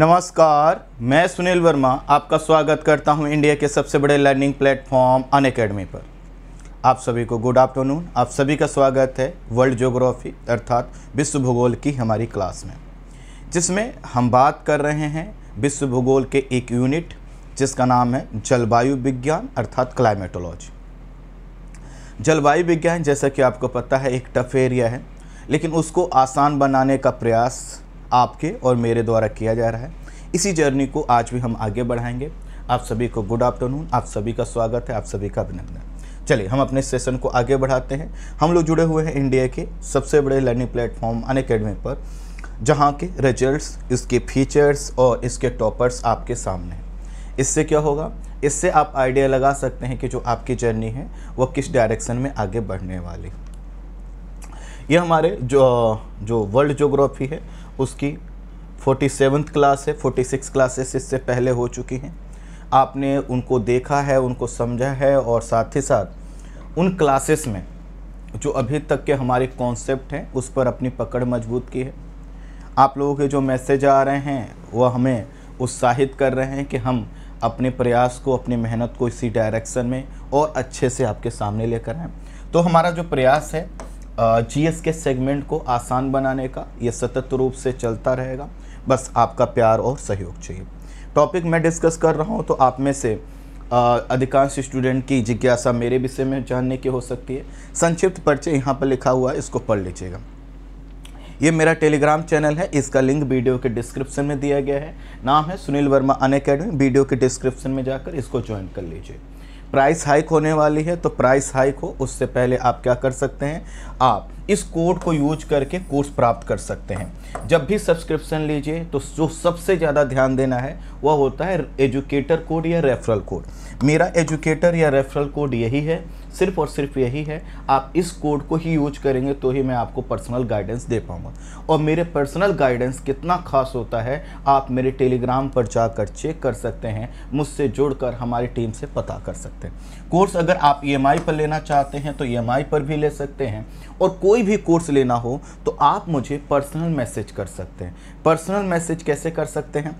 नमस्कार मैं सुनील वर्मा आपका स्वागत करता हूं इंडिया के सबसे बड़े लर्निंग प्लेटफॉर्म अन अकेडमी पर आप सभी को गुड आफ्टरनून आप सभी का स्वागत है वर्ल्ड जोग्राफी अर्थात विश्व भूगोल की हमारी क्लास में जिसमें हम बात कर रहे हैं विश्व भूगोल के एक यूनिट जिसका नाम है जलवायु विज्ञान अर्थात क्लाइमेटोलॉजी जलवायु विज्ञान जैसा कि आपको पता है एक टफ एरिया है लेकिन उसको आसान बनाने का प्रयास आपके और मेरे द्वारा किया जा रहा है इसी जर्नी को आज भी हम आगे बढ़ाएंगे आप सभी को गुड आफ्टरनून आप सभी का स्वागत है आप सभी का अभिनंदन चलिए हम अपने सेशन को आगे बढ़ाते हैं हम लोग जुड़े हुए हैं इंडिया के सबसे बड़े लर्निंग प्लेटफॉर्म अन अकेडमी पर जहाँ के रिजल्ट्स इसके फीचर्स और इसके टॉपर्स आपके सामने हैं इससे क्या होगा इससे आप आइडिया लगा सकते हैं कि जो आपकी जर्नी है वो किस डायरेक्शन में आगे बढ़ने वाली ये हमारे जो जो वर्ल्ड जोग्राफी है उसकी फोर्टी सेवन्थ क्लास है फोर्टी सिक्स क्लासेस इससे पहले हो चुकी हैं आपने उनको देखा है उनको समझा है और साथ ही साथ उन क्लासेस में जो अभी तक के हमारे कॉन्सेप्ट हैं उस पर अपनी पकड़ मजबूत की है आप लोगों के जो मैसेज आ रहे हैं वह हमें उत्साहित कर रहे हैं कि हम अपने प्रयास को अपनी मेहनत को इसी डायरेक्शन में और अच्छे से आपके सामने लेकर आएँ तो हमारा जो प्रयास है जीएस के सेगमेंट को आसान बनाने का ये सतत रूप से चलता रहेगा बस आपका प्यार और सहयोग चाहिए टॉपिक मैं डिस्कस कर रहा हूँ तो आप में से अधिकांश स्टूडेंट की जिज्ञासा मेरे विषय में जानने की हो सकती है संक्षिप्त परिचय यहाँ पर लिखा हुआ है इसको पढ़ लीजिएगा ये मेरा टेलीग्राम चैनल है इसका लिंक वीडियो के डिस्क्रिप्शन में दिया गया है नाम है सुनील वर्मा अन वीडियो के डिस्क्रिप्शन में जाकर इसको ज्वाइन कर लीजिए प्राइस हाइक होने वाली है तो प्राइस हाइक हो उससे पहले आप क्या कर सकते हैं आप इस कोड को यूज करके कोर्स प्राप्त कर सकते हैं जब भी सब्सक्रिप्शन लीजिए तो जो सबसे ज़्यादा ध्यान देना है वह होता है एजुकेटर कोड या रेफरल कोड मेरा एजुकेटर या रेफरल कोड यही है सिर्फ और सिर्फ यही है आप इस कोड को ही यूज करेंगे तो ही मैं आपको पर्सनल गाइडेंस दे पाऊंगा और मेरे पर्सनल गाइडेंस कितना खास होता है आप मेरे टेलीग्राम पर जाकर चेक कर सकते हैं मुझसे जुड़कर हमारी टीम से पता कर सकते हैं कोर्स अगर आप ई e पर लेना चाहते हैं तो ई e पर भी ले सकते हैं और कोई भी कोर्स लेना हो तो आप मुझे पर्सनल मैसेज कर सकते हैं पर्सनल मैसेज कैसे कर सकते हैं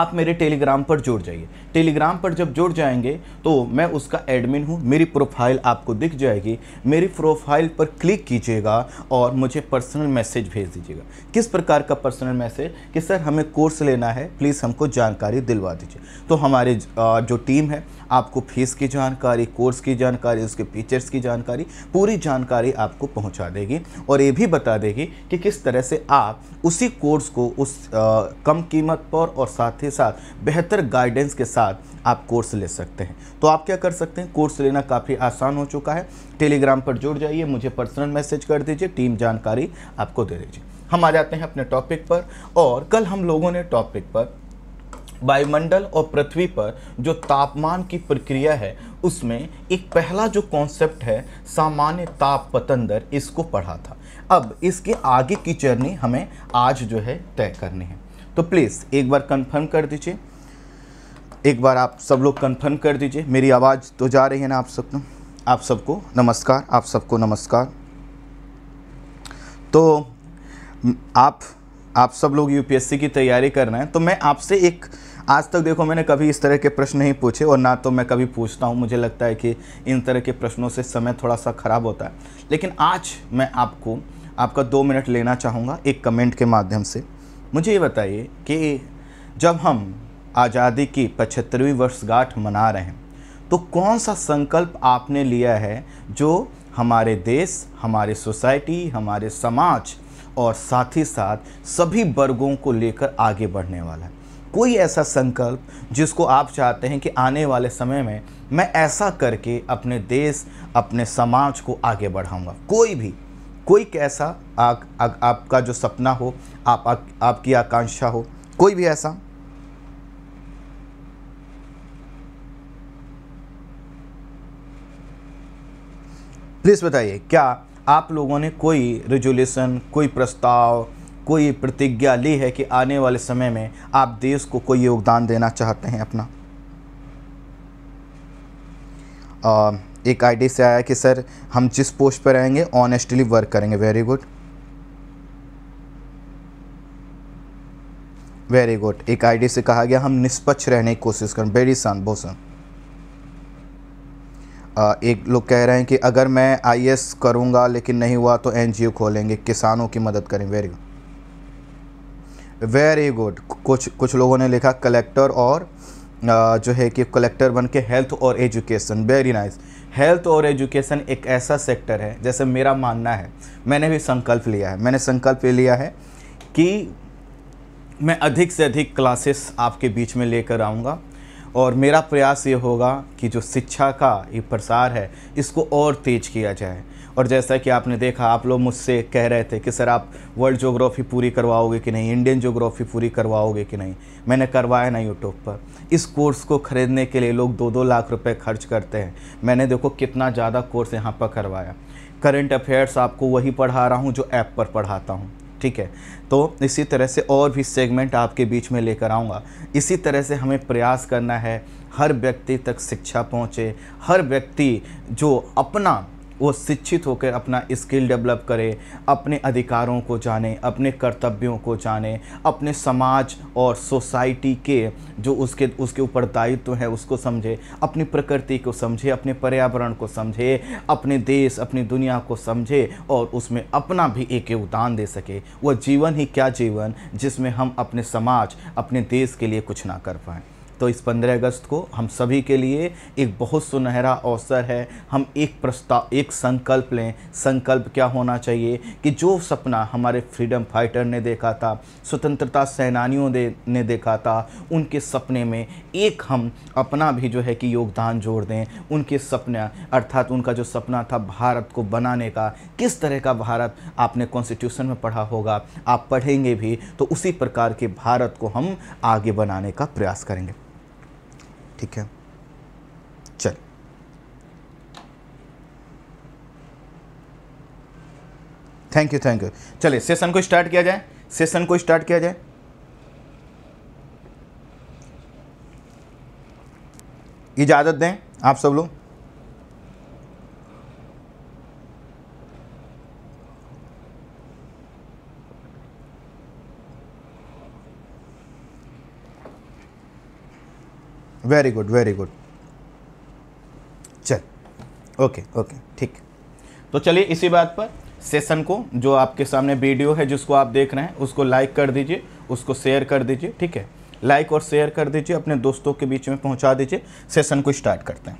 आप मेरे टेलीग्राम पर जुड़ जाइए टेलीग्राम पर जब जुड़ जाएंगे तो मैं उसका एडमिन हूँ मेरी प्रोफाइल आपको दिख जाएगी मेरी प्रोफाइल पर क्लिक कीजिएगा और मुझे पर्सनल मैसेज भेज दीजिएगा किस प्रकार का पर्सनल मैसेज कि सर हमें कोर्स लेना है प्लीज़ हमको जानकारी दिलवा दीजिए तो हमारे जो टीम है आपको फीस की जानकारी कोर्स की जानकारी उसके फीचर्स की जानकारी पूरी जानकारी आपको पहुंचा देगी और ये भी बता देगी कि किस तरह से आप उसी कोर्स को उस आ, कम कीमत पर और साथ ही साथ बेहतर गाइडेंस के साथ बाद आप कोर्स ले सकते हैं तो आप क्या कर सकते हैं कोर्स लेना काफ़ी आसान हो चुका है टेलीग्राम पर जुड़ जाइए मुझे पर्सनल मैसेज कर दीजिए टीम जानकारी आपको दे दीजिए हम आ जाते हैं अपने टॉपिक पर और कल हम लोगों ने टॉपिक पर वायुमंडल और पृथ्वी पर जो तापमान की प्रक्रिया है उसमें एक पहला जो कॉन्सेप्ट है सामान्य ताप पतंदर इसको पढ़ा था अब इसके आगे की जर्नी हमें आज जो है तय करनी है तो प्लीज़ एक बार कंफर्म कर दीजिए एक बार आप सब लोग कन्फर्म कर दीजिए मेरी आवाज़ तो जा रही है ना आप सबको आप सबको नमस्कार आप सबको नमस्कार तो आप आप सब लोग यूपीएससी की तैयारी कर रहे हैं तो मैं आपसे एक आज तक देखो मैंने कभी इस तरह के प्रश्न नहीं पूछे और ना तो मैं कभी पूछता हूँ मुझे लगता है कि इन तरह के प्रश्नों से समय थोड़ा सा ख़राब होता है लेकिन आज मैं आपको आपका दो मिनट लेना चाहूँगा एक कमेंट के माध्यम से मुझे ये बताइए कि जब हम आज़ादी की पचहत्तरवीं वर्षगांठ मना रहे हैं तो कौन सा संकल्प आपने लिया है जो हमारे देश हमारे सोसाइटी हमारे समाज और साथ ही साथ सभी वर्गों को लेकर आगे बढ़ने वाला है कोई ऐसा संकल्प जिसको आप चाहते हैं कि आने वाले समय में मैं ऐसा करके अपने देश अपने समाज को आगे बढ़ाऊंगा कोई भी कोई कैसा आ, आ, आपका जो सपना हो आप, आ, आपकी आकांक्षा हो कोई भी ऐसा प्लीज़ बताइए क्या आप लोगों ने कोई रेजोल्यूशन कोई प्रस्ताव कोई प्रतिज्ञा ली है कि आने वाले समय में आप देश को कोई योगदान देना चाहते हैं अपना आ, एक आईडी से आया कि सर हम जिस पोस्ट पर रहेंगे ऑनेस्टली वर्क करेंगे वेरी गुड वेरी गुड एक आईडी से कहा गया हम निष्पक्ष रहने की कोशिश करें वेरी सन सन एक लोग कह रहे हैं कि अगर मैं आईएएस करूंगा लेकिन नहीं हुआ तो एनजीओ खोलेंगे किसानों की मदद करें वेरी गुड वेरी गुड कुछ कुछ लोगों ने लिखा कलेक्टर और जो है कि कलेक्टर बन के हेल्थ और एजुकेशन वेरी नाइस हेल्थ और एजुकेशन एक ऐसा सेक्टर है जैसे मेरा मानना है मैंने भी संकल्प लिया है मैंने संकल्प ये लिया है कि मैं अधिक से अधिक क्लासेस आपके बीच में लेकर आऊँगा और मेरा प्रयास ये होगा कि जो शिक्षा का ये प्रसार है इसको और तेज किया जाए और जैसा कि आपने देखा आप लोग मुझसे कह रहे थे कि सर आप वर्ल्ड जोग्राफ़ी पूरी करवाओगे कि नहीं इंडियन जोग्राफ़ी पूरी करवाओगे कि नहीं मैंने करवाया ना यूट्यूब पर इस कोर्स को ख़रीदने के लिए लोग दो दो लाख रुपये खर्च करते हैं मैंने देखो कितना ज़्यादा कोर्स यहाँ पर करवाया करंट अफेयर्स आपको वही पढ़ा रहा हूँ जो ऐप पर पढ़ाता हूँ ठीक है तो इसी तरह से और भी सेगमेंट आपके बीच में लेकर आऊँगा इसी तरह से हमें प्रयास करना है हर व्यक्ति तक शिक्षा पहुँचे हर व्यक्ति जो अपना वो शिक्षित होकर अपना स्किल डेवलप करे अपने अधिकारों को जाने अपने कर्तव्यों को जाने अपने समाज और सोसाइटी के जो उसके उसके ऊपर दायित्व है उसको समझे अपनी प्रकृति को समझे अपने पर्यावरण को समझे अपने देश अपनी दुनिया को समझे और उसमें अपना भी एक योगदान दे सके वह जीवन ही क्या जीवन जिसमें हम अपने समाज अपने देश के लिए कुछ ना कर पाएँ तो इस 15 अगस्त को हम सभी के लिए एक बहुत सुनहरा अवसर है हम एक प्रस्ताव एक संकल्प लें संकल्प क्या होना चाहिए कि जो सपना हमारे फ्रीडम फाइटर ने देखा था स्वतंत्रता सेनानियों दे, ने देखा था उनके सपने में एक हम अपना भी जो है कि योगदान जोड़ दें उनके सपना अर्थात उनका जो सपना था भारत को बनाने का किस तरह का भारत आपने कॉन्स्टिट्यूशन में पढ़ा होगा आप पढ़ेंगे भी तो उसी प्रकार के भारत को हम आगे बनाने का प्रयास करेंगे ठीक है चल थैंक यू थैंक यू चलिए सेशन को स्टार्ट किया जाए सेशन को स्टार्ट किया जाए इजाज़त दें आप सब लोग वेरी गुड वेरी गुड चल ओके ओके ठीक तो चलिए इसी बात पर सेशन को जो आपके सामने वीडियो है जिसको आप देख रहे हैं उसको लाइक कर दीजिए उसको शेयर कर दीजिए ठीक है लाइक और शेयर कर दीजिए अपने दोस्तों के बीच में पहुंचा दीजिए सेशन को स्टार्ट करते हैं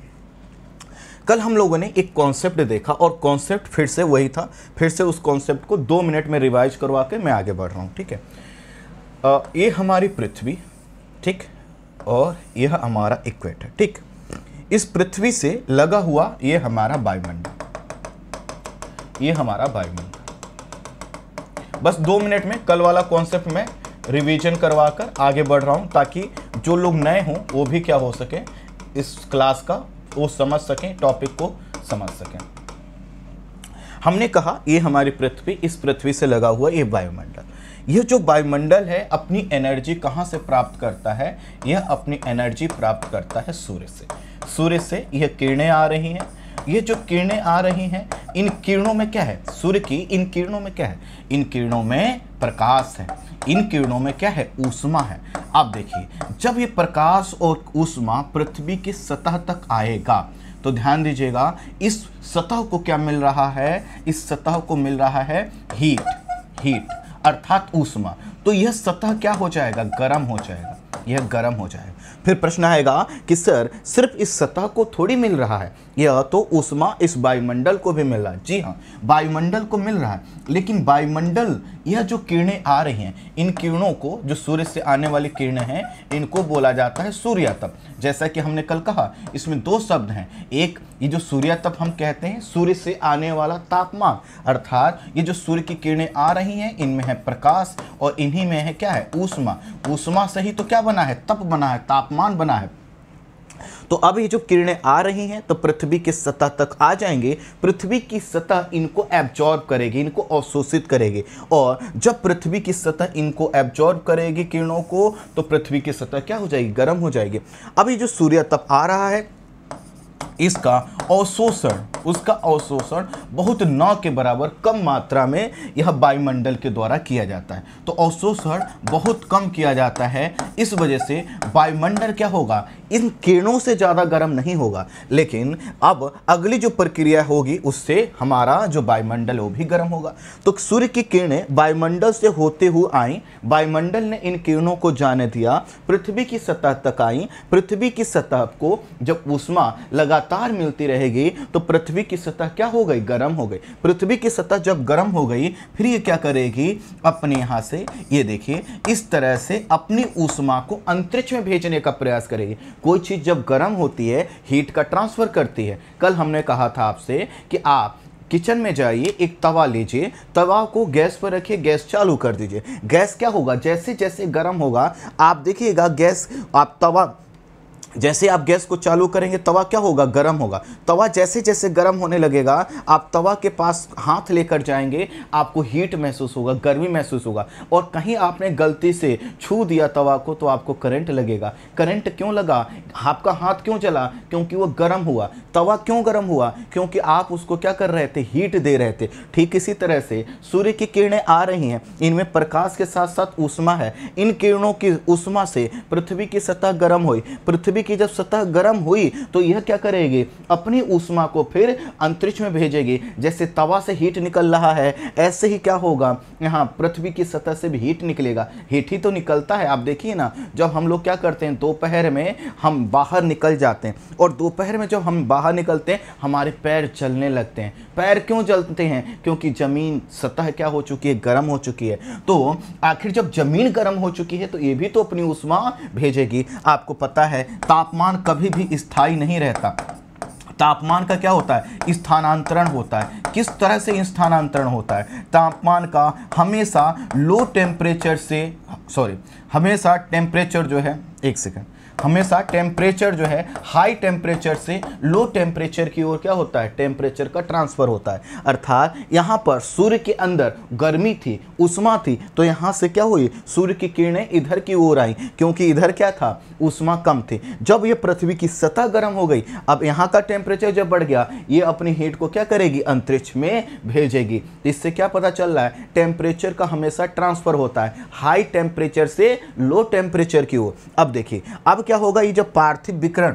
कल हम लोगों ने एक कॉन्सेप्ट देखा और कॉन्सेप्ट फिर से वही था फिर से उस कॉन्सेप्ट को दो मिनट में रिवाइज करवा के मैं आगे बढ़ रहा हूँ ठीक है आ, ये हमारी पृथ्वी ठीक और यह हमारा इक्वेटर ठीक इस पृथ्वी से लगा हुआ ये हमारा वायुमंडल ये हमारा वायुमंडल बस दो मिनट में कल वाला कॉन्सेप्ट में रिवीजन करवाकर आगे बढ़ रहा हूं ताकि जो लोग नए हों वो भी क्या हो सके इस क्लास का वो समझ सकें टॉपिक को समझ सकें हमने कहा ये हमारी पृथ्वी इस पृथ्वी से लगा हुआ ये वायुमंडल यह जो वायुमंडल है अपनी एनर्जी कहाँ से प्राप्त करता है यह अपनी एनर्जी प्राप्त करता है सूर्य से सूर्य से यह किरणें आ रही हैं ये जो किरणें आ रही हैं इन किरणों में क्या है सूर्य की इन किरणों में क्या है इन किरणों में प्रकाश है इन किरणों में क्या है ऊष्मा है आप देखिए जब ये प्रकाश और ऊष्मा पृथ्वी की सतह तक आएगा तो ध्यान दीजिएगा इस सतह को क्या मिल रहा है इस सतह को मिल रहा है हीट हीट अर्थात ऊष्मा तो यह सतह क्या हो जाएगा गर्म हो जाएगा यह गर्म हो जाएगा फिर प्रश्न आएगा कि सर सिर्फ इस सतह को थोड़ी मिल रहा है यह तो उष्मा इस वायुमंडल को भी मिल रहा है जी हाँ वायुमंडल को मिल रहा है लेकिन वायुमंडल यह जो किरणें आ रही हैं इन किरणों को जो सूर्य से आने वाली किरणें हैं इनको बोला जाता है सूर्यातप जैसा कि हमने कल कहा इसमें दो शब्द हैं एक ये जो सूर्यातप हम कहते हैं सूर्य से आने वाला तापमान अर्थात ये जो सूर्य की किरणें आ रही हैं इनमें है प्रकाश और इन्हीं में है क्या है ऊष्मा ऊष्मा से ही तो क्या बना है तप बना है ताप तापमान बना है तो अब ये जो किरणें आ रही हैं तो पृथ्वी की सतह तक आ जाएंगे पृथ्वी की सतह इनको एब्जॉर्ब करेगी इनको अवशोषित करेगी और जब पृथ्वी की सतह इनको एब्जॉर्ब करेगी किरणों को तो पृथ्वी की सतह क्या हो जाएगी गर्म हो जाएगी अभी जो सूर्य तप आ रहा है इसका अवशोषण उसका अवशोषण बहुत नौ के बराबर कम मात्रा में यह वायुमंडल के द्वारा किया जाता है तो अवशोषण बहुत कम किया जाता है इस वजह से वायुमंडल क्या होगा इन किरणों से ज़्यादा गर्म नहीं होगा लेकिन अब अगली जो प्रक्रिया होगी उससे हमारा जो वायुमंडल वो भी गर्म होगा तो सूर्य की किरणें वायुमंडल से होते हुए आई वायुमंडल ने इन किरणों को जाने दिया पृथ्वी की सतह तक आई पृथ्वी की सतह को जब उष्मा लगातार मिलती रहेगी तो पृथ्वी पृथ्वी की सतह क्या हो गई गर्म हो गई पृथ्वी की सतह जब गर्म हो गई फिर ये क्या करेगी अपने यहाँ से ये देखिए इस तरह से अपनी ऊष्मा को अंतरिक्ष में भेजने का प्रयास करेगी कोई चीज़ जब गर्म होती है हीट का ट्रांसफ़र करती है कल हमने कहा था आपसे कि आप किचन में जाइए एक तवा लीजिए तवा को गैस पर रखिए गैस चालू कर दीजिए गैस क्या होगा जैसे जैसे गर्म होगा आप देखिएगा गैस आप तवा जैसे आप गैस को चालू करेंगे तवा क्या होगा गर्म होगा तवा जैसे जैसे गर्म होने लगेगा आप तवा के पास हाथ लेकर जाएंगे आपको हीट महसूस होगा गर्मी महसूस होगा और कहीं आपने गलती से छू दिया तवा को तो आपको करंट लगेगा करंट क्यों लगा आपका हाथ क्यों जला क्योंकि वो गर्म हुआ तवा क्यों गर्म हुआ क्योंकि आप उसको क्या कर रहे थे हीट दे रहे थे ठीक इसी तरह से सूर्य की किरणें आ रही हैं इनमें प्रकाश के साथ साथ उष्मा है इन किरणों की उष्मा से पृथ्वी की सतह गर्म हुई पृथ्वी पृथ्वी की जब सतह गर्म हुई तो यह क्या करेगी अपनी ऊष्मा को फिर अंतरिक्ष में भेजेगी जैसे तवा से हीट निकल रहा है ऐसे ही क्या होगा यहाँ पृथ्वी की सतह से भी हीट निकलेगा हीट ही तो निकलता है आप देखिए ना जब हम लोग क्या करते हैं दोपहर में हम बाहर निकल जाते हैं और दोपहर में जब हम बाहर निकलते हैं हमारे पैर चलने लगते हैं पैर क्यों चलते हैं क्योंकि ज़मीन सतह क्या हो चुकी है गर्म हो चुकी है तो आखिर जब ज़मीन गर्म हो चुकी है तो ये भी तो अपनी उष्मा भेजेगी आपको पता है तापमान कभी भी स्थायी नहीं रहता तापमान का क्या होता है स्थानांतरण होता है किस तरह से स्थानांतरण होता है तापमान का हमेशा लो टेम्परेचर से सॉरी हमेशा टेम्परेचर जो है एक सेकंड हमेशा टेम्परेचर जो है हाई टेम्परेचर से लो टेम्परेचर की ओर क्या होता है टेम्परेचर का ट्रांसफ़र होता है अर्थात यहाँ पर सूर्य के अंदर गर्मी थी उष्मा थी तो यहाँ से क्या हुई सूर्य की किरणें इधर की ओर आई क्योंकि इधर क्या था उष्मा कम थी जब ये पृथ्वी की सतह गर्म हो गई अब यहाँ का टेम्परेचर जब बढ़ गया ये अपनी हीट को क्या करेगी अंतरिक्ष में भेजेगी इससे क्या पता चल रहा है टेम्परेचर का हमेशा ट्रांसफ़र होता है हाई टेम्परेचर से लो टेम्परेचर की ओर अब देखिए अब क्या होगा ये जो पार्थिव विकरण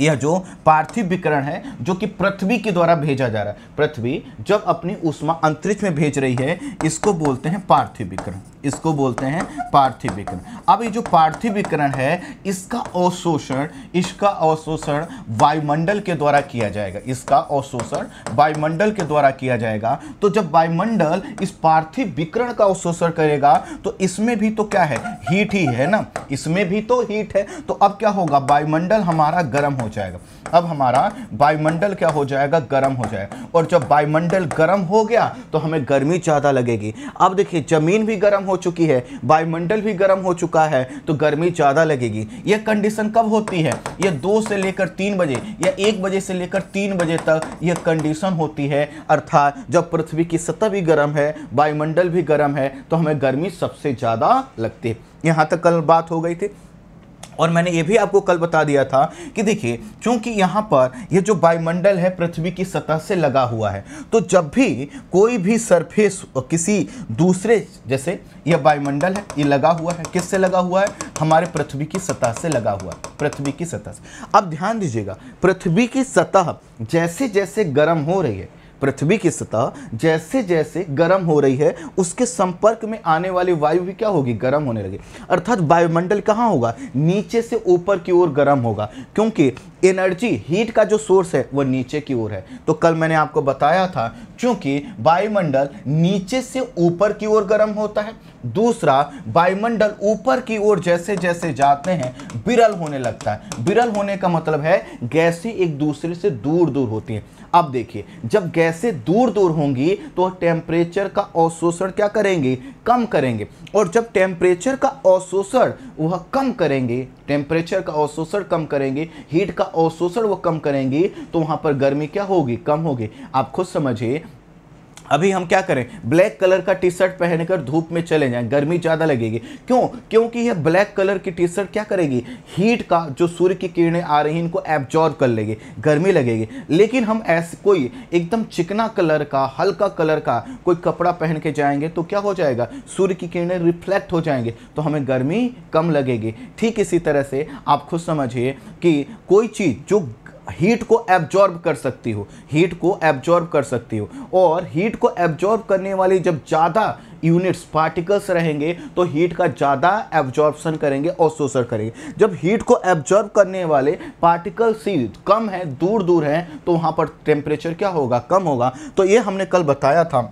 यह जो पार्थिव विकरण है जो कि पृथ्वी के द्वारा भेजा जा रहा है पृथ्वी जब अपनी उष्मा अंतरिक्ष में भेज रही है इसको बोलते हैं पार्थिव विकरण इसको बोलते हैं पार्थिव विकरण अब ये जो पार्थिव विकरण है इसका अवशोषण इसका अवशोषण वायुमंडल के द्वारा किया जाएगा इसका अवशोषण वायुमंडल के द्वारा किया जाएगा तो जब वायुमंडल इस पार्थिव विकरण का अवशोषण करेगा तो इसमें भी तो क्या है हीट ही है ना इसमें भी तो हीट है तो अब क्या होगा वायुमंडल हमारा गर्म हो जाएगा अब हमारा वायुमंडल क्या हो जाएगा गर्म हो जाएगा और जब वायुमंडल गर्म हो गया तो हमें गर्मी ज़्यादा लगेगी अब देखिए ज़मीन भी गर्म हो चुकी है वायुमंडल भी गर्म हो चुका है तो गर्मी ज़्यादा लगेगी यह कंडीशन कब होती है यह दो से लेकर तीन बजे या एक बजे से लेकर तीन बजे तक यह कंडीशन होती है अर्थात जब पृथ्वी की सतह भी गर्म है वायुमंडल भी गर्म है तो हमें गर्मी सबसे ज़्यादा लगती है यहाँ तक कल बात हो गई थी और मैंने ये भी आपको कल बता दिया था कि देखिए चूंकि यहाँ पर यह जो वायुमंडल है पृथ्वी की सतह से लगा हुआ है तो जब भी कोई भी सरफेस किसी दूसरे जैसे यह वायुमंडल है ये लगा हुआ है किससे लगा हुआ है हमारे पृथ्वी की सतह से लगा हुआ है पृथ्वी की सतह से अब ध्यान दीजिएगा पृथ्वी की सतह जैसे जैसे गर्म हो रही है पृथ्वी की सतह जैसे जैसे गर्म हो रही है उसके संपर्क में आने वाली वायु भी क्या होगी गर्म होने लगी अर्थात वायुमंडल कहाँ होगा नीचे से ऊपर की ओर गर्म होगा क्योंकि एनर्जी हीट का जो सोर्स है वो नीचे की ओर है तो कल मैंने आपको बताया था क्योंकि वायुमंडल नीचे से ऊपर की ओर गर्म होता है दूसरा वायुमंडल ऊपर की ओर जैसे जैसे जाते हैं बिरल होने लगता है बिरल होने का मतलब है गैसें एक दूसरे से दूर दूर होती हैं अब देखिए जब गैसें दूर दूर होंगी तो टेम्परेचर का अवशोषण क्या करेंगे कम करेंगे और जब टेम्परेचर का अवशोषण वह कम करेंगे टेम्परेचर का अवशोषण कम करेंगे हीट का अवशोषण वो कम करेंगे तो वहाँ पर गर्मी क्या होगी कम होगी आप खुद समझिए अभी हम क्या करें ब्लैक कलर का टी शर्ट पहनकर धूप में चले जाएं गर्मी ज़्यादा लगेगी क्यों क्योंकि यह ब्लैक कलर की टी शर्ट क्या करेगी हीट का जो सूर्य की किरणें आ रही हैं इनको एब्जॉर्व कर लेगी गर्मी लगेगी लेकिन हम ऐसे कोई एकदम चिकना कलर का हल्का कलर का कोई कपड़ा पहन के जाएंगे तो क्या हो जाएगा सूर्य की किरणें रिफ्लेक्ट हो जाएंगे तो हमें गर्मी कम लगेगी ठीक इसी तरह से आप खुद समझिए कि कोई चीज़ जो हीट को एब्जॉर्ब कर सकती हो हीट को एब्जॉर्ब कर सकती हो और हीट को एब्जॉर्ब करने वाली जब ज़्यादा यूनिट्स पार्टिकल्स रहेंगे तो हीट का ज़्यादा एब्जॉर्बसन करेंगे और शोषण करेंगे जब हीट को एब्जॉर्ब करने वाले पार्टिकल सी कम है दूर दूर है तो वहाँ पर टेम्परेचर क्या होगा कम होगा तो ये हमने कल बताया था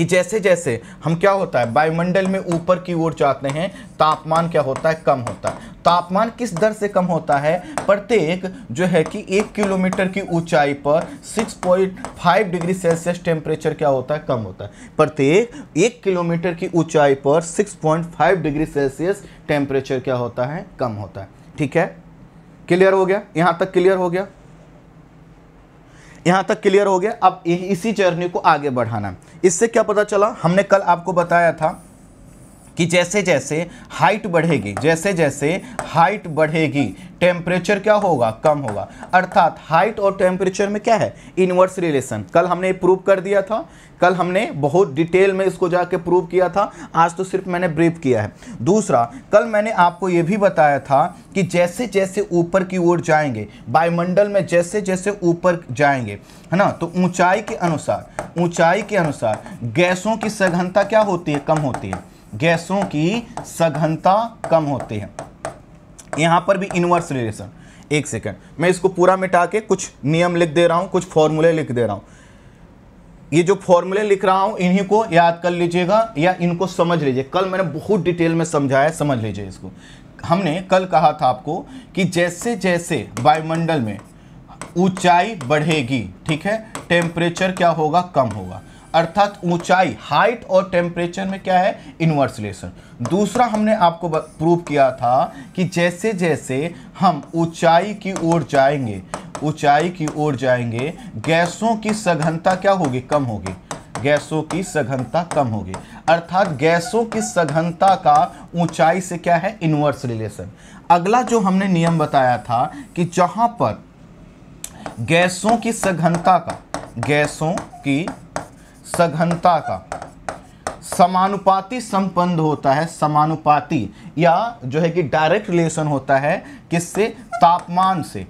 कि जैसे जैसे हम क्या होता है वायुमंडल में ऊपर की ओर जाते हैं तापमान क्या होता है कम होता है तापमान किस दर से कम होता है प्रत्येक जो है कि एक किलोमीटर की ऊंचाई पर 6.5 डिग्री सेल्सियस टेम्परेचर क्या होता है कम होता है प्रत्येक एक किलोमीटर की ऊंचाई पर 6.5 डिग्री सेल्सियस टेम्परेचर क्या होता है कम होता है ठीक है क्लियर हो गया यहाँ तक क्लियर हो गया यहाँ तक क्लियर हो गया अब इसी जर्नी को आगे बढ़ाना इससे क्या पता चला हमने कल आपको बताया था कि जैसे जैसे हाइट बढ़ेगी जैसे जैसे हाइट बढ़ेगी टेम्परेचर क्या होगा कम होगा अर्थात हाइट और टेम्परेचर में क्या है इनवर्स रिलेशन कल हमने प्रूव कर दिया था कल हमने बहुत डिटेल में इसको जाके प्रूव किया था आज तो सिर्फ मैंने ब्रीफ किया है दूसरा कल मैंने आपको ये भी बताया था कि जैसे जैसे ऊपर की ओर जाएंगे वायुमंडल में जैसे जैसे ऊपर जाएंगे है ना तो ऊंचाई के अनुसार ऊंचाई के अनुसार गैसों की सघनता क्या होती है कम होती है गैसों की सघनता कम होती है यहाँ पर भी इनवर्स रिलेशन एक सेकेंड मैं इसको पूरा मिटा के कुछ नियम लिख दे रहा हूँ कुछ फॉर्मूले लिख दे रहा हूँ ये जो फॉर्मूले लिख रहा हूँ इन्हीं को याद कर लीजिएगा या इनको समझ लीजिए कल मैंने बहुत डिटेल में समझाया समझ लीजिए इसको हमने कल कहा था आपको कि जैसे जैसे वायुमंडल में ऊंचाई बढ़ेगी ठीक है टेम्परेचर क्या होगा कम होगा अर्थात ऊंचाई हाइट और टेम्परेचर में क्या है इनवर्स रिलेशन दूसरा हमने आपको प्रूव किया था कि जैसे जैसे हम ऊंचाई की ओर जाएंगे ऊंचाई की ओर जाएंगे गैसों की सघनता क्या होगी कम होगी गैसों की सघनता कम होगी अर्थात गैसों की सघनता का ऊंचाई से क्या है इनवर्स रिलेशन अगला जो हमने नियम बताया था कि जहां पर गैसों की सघनता का गैसों की सघनता का समानुपाती संबंध होता है समानुपाती या जो है कि डायरेक्ट रिलेशन होता है किससे तापमान से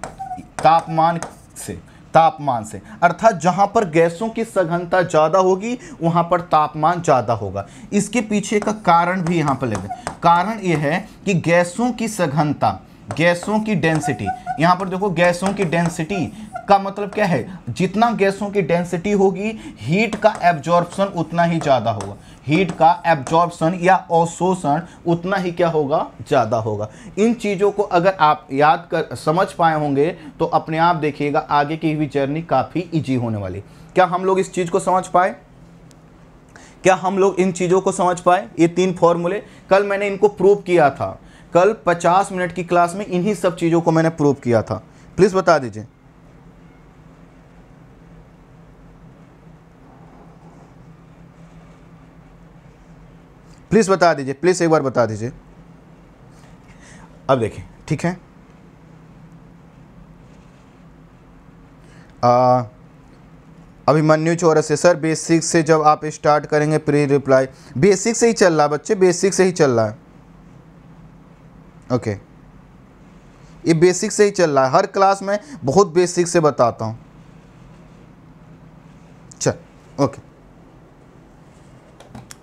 तापमान से तापमान से अर्थात जहां पर गैसों की सघनता ज़्यादा होगी वहां पर तापमान ज़्यादा होगा इसके पीछे का कारण भी यहाँ पर लेते हैं कारण यह है कि गैसों की सघनता गैसों की डेंसिटी यहाँ पर देखो गैसों की डेंसिटी का मतलब क्या है जितना गैसों की डेंसिटी होगी हीट का एब्जॉर्बन उतना ही ज़्यादा होगा हीट का एब्जॉर्बन या अवशोषण उतना ही क्या होगा ज़्यादा होगा इन चीज़ों को अगर आप याद कर समझ पाए होंगे तो अपने आप देखिएगा आगे की भी जर्नी काफ़ी इजी होने वाली क्या हम लोग इस चीज़ को समझ पाए क्या हम लोग इन चीज़ों को समझ पाए ये तीन फॉर्मूले कल मैंने इनको प्रूव किया था कल 50 मिनट की क्लास में इन्हीं सब चीज़ों को मैंने प्रूव किया था प्लीज़ बता दीजिए प्लीज़ बता दीजिए प्लीज़ एक बार बता दीजिए अब देखिए ठीक है आ, अभिमन्यु चौरस से सर बेसिक से जब आप स्टार्ट करेंगे प्री रिप्लाई बेसिक से ही चल रहा है बच्चे बेसिक से ही चल रहा है ओके ये बेसिक से ही चल रहा है हर क्लास में बहुत बेसिक से बताता हूँ चल ओके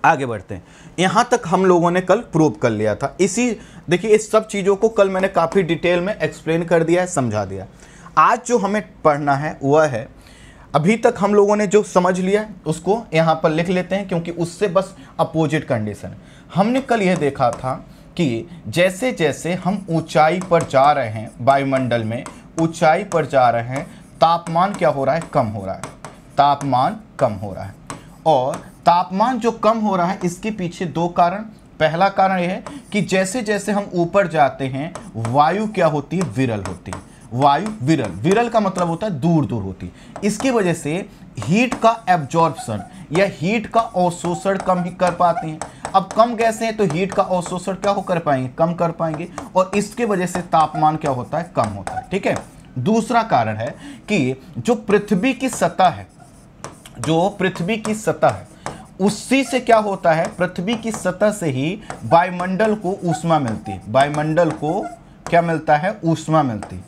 आगे बढ़ते हैं यहाँ तक हम लोगों ने कल प्रूव कर लिया था इसी देखिए इस सब चीज़ों को कल मैंने काफ़ी डिटेल में एक्सप्लेन कर दिया है समझा दिया आज जो हमें पढ़ना है वह है अभी तक हम लोगों ने जो समझ लिया उसको यहाँ पर लिख लेते हैं क्योंकि उससे बस अपोजिट कंडीशन हमने कल यह देखा था कि जैसे जैसे हम ऊंचाई पर जा रहे हैं वायुमंडल में ऊंचाई पर जा रहे हैं तापमान क्या हो रहा है कम हो रहा है तापमान कम हो रहा है और तापमान जो कम हो रहा है इसके पीछे दो कारण पहला कारण यह है कि जैसे जैसे हम ऊपर जाते हैं वायु क्या होती है विरल होती है वायु विरल विरल का मतलब होता है दूर दूर होती है इसकी वजह से हीट का एब्जॉर्बसन या हीट का अवशोषण कम ही कर पाते हैं अब कम गैसे हैं तो हीट का अवशोषण क्या हो कर पाएंगे कम कर पाएंगे और इसके वजह से तापमान क्या होता है कम होता है ठीक है दूसरा कारण है कि जो पृथ्वी की सतह है जो पृथ्वी की सतह है उसी से क्या होता है पृथ्वी की सतह से ही वायुमंडल को ऊष्मा मिलती है वायुमंडल को क्या मिलता है ऊष्मा मिलती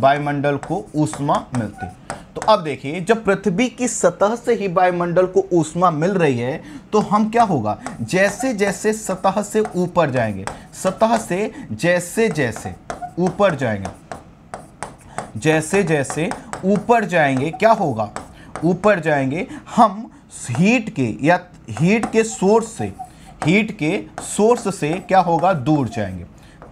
वायुमंडल को ऊष्मा मिलती तो अब देखिए जब पृथ्वी की सतह से ही वायुमंडल को ऊष्मा मिल रही है तो हम क्या होगा जैसे जैसे सतह से ऊपर जाएंगे सतह से जैसे जैसे ऊपर जाएंगे जैसे जैसे ऊपर जाएंगे क्या होगा ऊपर जाएंगे हम हीट के या हीट के सोर्स से हीट के सोर्स से क्या होगा दूर जाएंगे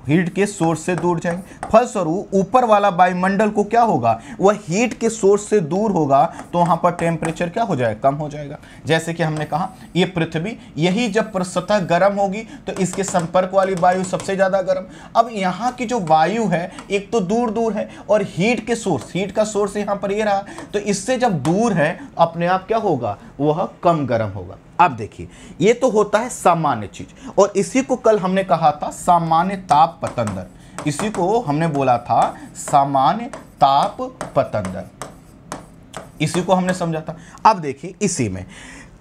हीट के सोर्स से दूर जाएंगे फलस्वरूप ऊपर वाला वायुमंडल को क्या होगा वह हीट के सोर्स से दूर होगा तो वहाँ पर टेम्परेचर क्या हो जाएगा कम हो जाएगा जैसे कि हमने कहा ये पृथ्वी यही जब सतह गर्म होगी तो इसके संपर्क वाली वायु सबसे ज़्यादा गर्म अब यहाँ की जो वायु है एक तो दूर दूर है और हीट के सोर्स हीट का सोर्स यहाँ पर ये रहा तो इससे जब दूर है अपने आप क्या होगा वह कम गर्म होगा अब देखिए ये तो होता है सामान्य चीज और इसी को कल हमने कहा था सामान्य ताप पतन दर इसी को हमने बोला था सामान्य ताप पतन दर इसी को हमने समझा था अब देखिए इसी में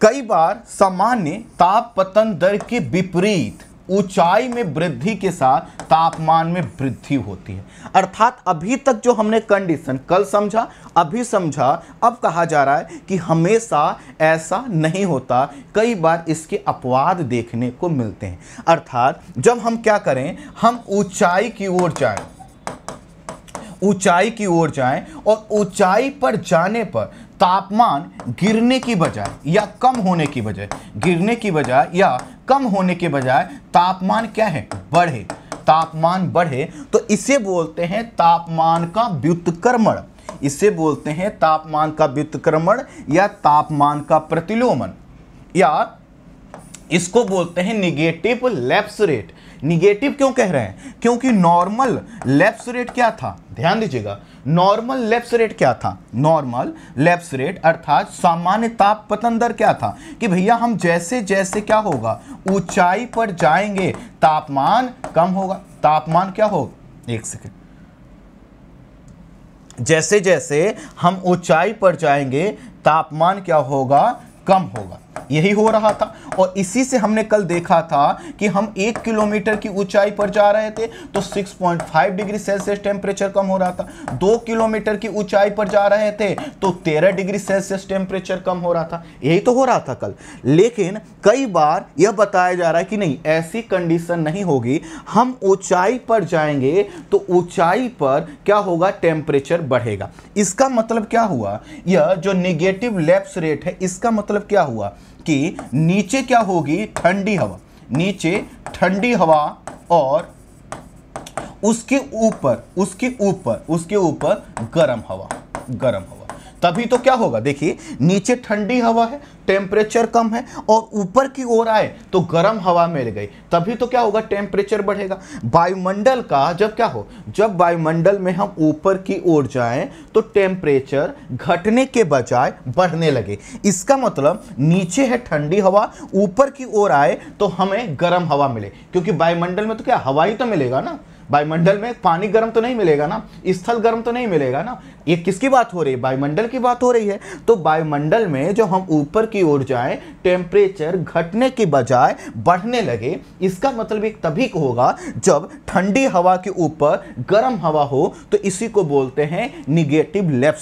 कई बार सामान्य ताप पतन दर के विपरीत ऊंचाई में वृद्धि के साथ तापमान में वृद्धि होती है अर्थात अभी तक जो हमने कंडीशन कल समझा अभी समझा अब कहा जा रहा है कि हमेशा ऐसा नहीं होता कई बार इसके अपवाद देखने को मिलते हैं अर्थात जब हम क्या करें हम ऊंचाई की ओर जाएं ऊंचाई की ओर जाएं और ऊंचाई पर जाने पर तापमान गिरने की बजाय या कम होने की बजाय गिरने की बजाय या कम होने के बजाय तापमान क्या है बढ़े तापमान बढ़े तो इसे बोलते हैं तापमान का व्युतक्रमण इसे बोलते हैं तापमान का व्युतक्रमण या तापमान का प्रतिलोमन या इसको बोलते हैं निगेटिव लैप्स रेट निगेटिव क्यों कह रहे हैं क्योंकि नॉर्मल लैप्स रेट क्या था ध्यान दीजिएगा नॉर्मल लेप्स रेट क्या था नॉर्मल लेप्स रेट अर्थात सामान्य ताप पतन दर क्या था कि भैया हम जैसे जैसे क्या होगा ऊंचाई पर जाएंगे तापमान कम होगा तापमान क्या होगा एक सेकेंड जैसे जैसे हम ऊंचाई पर जाएंगे तापमान क्या होगा कम होगा यही हो रहा था और इसी से हमने कल देखा था कि हम एक किलोमीटर की ऊंचाई पर जा रहे थे तो 6.5 डिग्री सेल्सियस टेम्परेचर कम हो रहा था दो किलोमीटर की ऊंचाई पर जा रहे थे तो 13 डिग्री सेल्सियस टेम्परेचर कम हो रहा था यही तो हो रहा था कल लेकिन कई बार यह बताया जा रहा है कि नहीं ऐसी कंडीशन नहीं होगी हम ऊंचाई पर जाएंगे तो ऊंचाई पर क्या होगा टेम्परेचर बढ़ेगा इसका मतलब क्या हुआ यह जो निगेटिव लेप्स रेट है इसका मतलब क्या हुआ कि नीचे क्या होगी ठंडी हवा नीचे ठंडी हवा और उसके ऊपर उसके ऊपर उसके ऊपर गर्म हवा गर्म हवा तभी तो क्या होगा देखिए नीचे ठंडी हवा है टेम्परेचर कम है और ऊपर की ओर आए तो गर्म हवा मिल गई तभी तो क्या होगा टेम्परेचर बढ़ेगा वायुमंडल का जब क्या हो जब वायुमंडल में हम ऊपर की ओर जाएं तो टेम्परेचर घटने के बजाय बढ़ने लगे इसका मतलब नीचे है ठंडी हवा ऊपर की ओर आए तो हमें गर्म हवा मिले क्योंकि वायुमंडल में तो क्या हवा ही तो मिलेगा ना वायुमंडल में पानी गर्म तो नहीं मिलेगा ना स्थल गर्म तो नहीं मिलेगा ना ये किसकी बात हो रही है वायुमंडल की बात हो रही है तो वायुमंडल में जो हम ऊपर की ओर जाएं टेम्परेचर घटने की बजाय बढ़ने लगे इसका मतलब एक तभी होगा जब ठंडी हवा के ऊपर गर्म हवा हो तो इसी को बोलते हैं निगेटिव लेफ्ट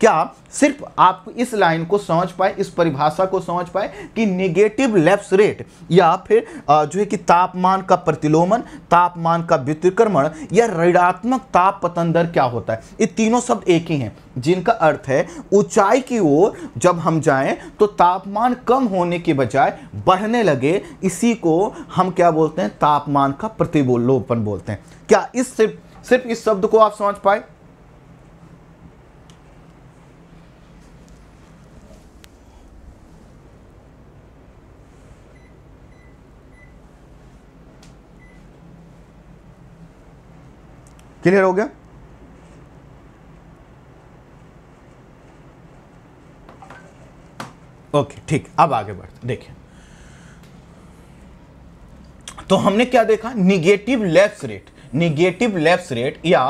क्या सिर्फ आप इस लाइन को समझ पाए इस परिभाषा को समझ पाए कि निगेटिव लेफ्ट रेट या फिर जो है कि तापमान का प्रतिलोमन तापमान का वितरकन संक्रमण या ऋणात्मक ताप पतन दर क्या होता है ये तीनों शब्द एक ही हैं जिनका अर्थ है ऊंचाई की ओर जब हम जाएं तो तापमान कम होने के बजाय बढ़ने लगे इसी को हम क्या बोलते हैं तापमान का प्रतिबोलोपन बोलते हैं क्या इस सिर्फ सिर्फ इस शब्द को आप समझ पाए क्लियर हो गया ओके ठीक अब आगे बढ़ते देखिए तो हमने क्या देखा negative lapse rate negative lapse rate या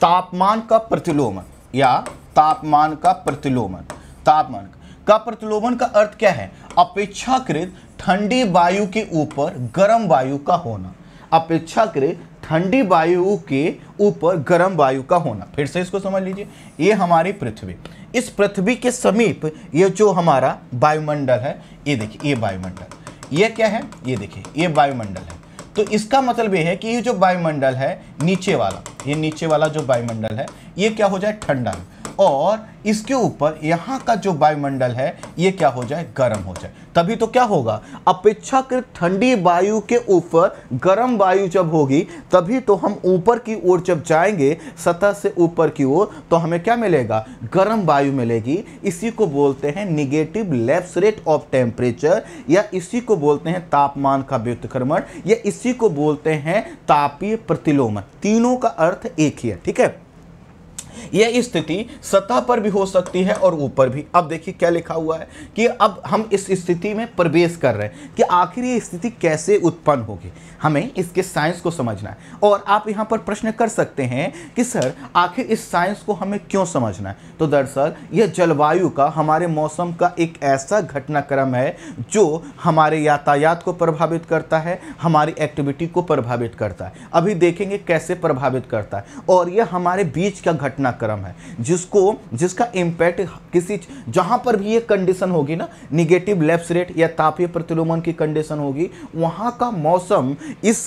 तापमान का प्रतिलोमन या तापमान का प्रतिलोमन तापमान का, का प्रतिलोमन का अर्थ क्या है अपेक्षाकृत ठंडी वायु के ऊपर गर्म वायु का होना अपेक्षाकृत ठंडी वायु के ऊपर गर्म वायु का होना फिर से इसको समझ लीजिए ये हमारी पृथ्वी इस पृथ्वी के समीप ये जो हमारा वायुमंडल है ये देखिए ये वायुमंडल ये क्या है ये देखिए ये वायुमंडल है तो इसका मतलब ये है कि ये जो वायुमंडल है नीचे वाला ये नीचे वाला जो वायुमंडल है ये क्या हो जाए ठंडा और इसके ऊपर यहाँ का जो वायुमंडल है ये क्या हो जाए गर्म हो जाए तभी तो क्या होगा अपेक्षाकृत ठंडी वायु के ऊपर गर्म वायु जब होगी तभी तो हम ऊपर की ओर जब जाएंगे सतह से ऊपर की ओर तो हमें क्या मिलेगा गर्म वायु मिलेगी इसी को बोलते हैं negative lapse rate of temperature या इसी को बोलते हैं तापमान का व्युतक्रमण या इसी को बोलते हैं तापीय प्रतिलोमन तीनों का अर्थ एक ही है ठीक है यह स्थिति सतह पर भी हो सकती है और ऊपर भी अब देखिए क्या लिखा हुआ है कि अब हम इस स्थिति में प्रवेश कर रहे हैं कि आखिर ये स्थिति कैसे उत्पन्न होगी हमें इसके साइंस को समझना है और आप यहाँ पर प्रश्न कर सकते हैं कि सर आखिर इस साइंस को हमें क्यों समझना है तो दरअसल यह जलवायु का हमारे मौसम का एक ऐसा घटनाक्रम है जो हमारे यातायात को प्रभावित करता है हमारी एक्टिविटी को प्रभावित करता है अभी देखेंगे कैसे प्रभावित करता है और यह हमारे बीच का घटना घटनाक्रम है जिसको जिसका इम्पैक्ट किसी जहां पर भी ये कंडीशन होगी ना निगेटिव लेप्स रेट या तापीय प्रतिलोमन की कंडीशन होगी वहां का मौसम इस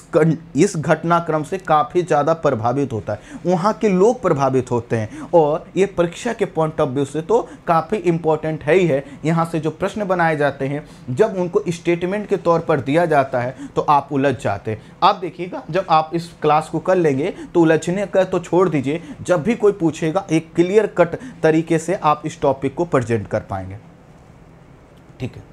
इस घटनाक्रम से काफ़ी ज़्यादा प्रभावित होता है वहां के लोग प्रभावित होते हैं और ये परीक्षा के पॉइंट ऑफ व्यू से तो काफ़ी इंपॉर्टेंट है ही है यहाँ से जो प्रश्न बनाए जाते हैं जब उनको स्टेटमेंट के तौर पर दिया जाता है तो आप उलझ जाते हैं आप देखिएगा जब आप इस क्लास को कर लेंगे तो उलझने का तो छोड़ दीजिए जब भी कोई पूछे पूछेगा एक क्लियर कट तरीके से आप इस टॉपिक को प्रेजेंट कर पाएंगे ठीक है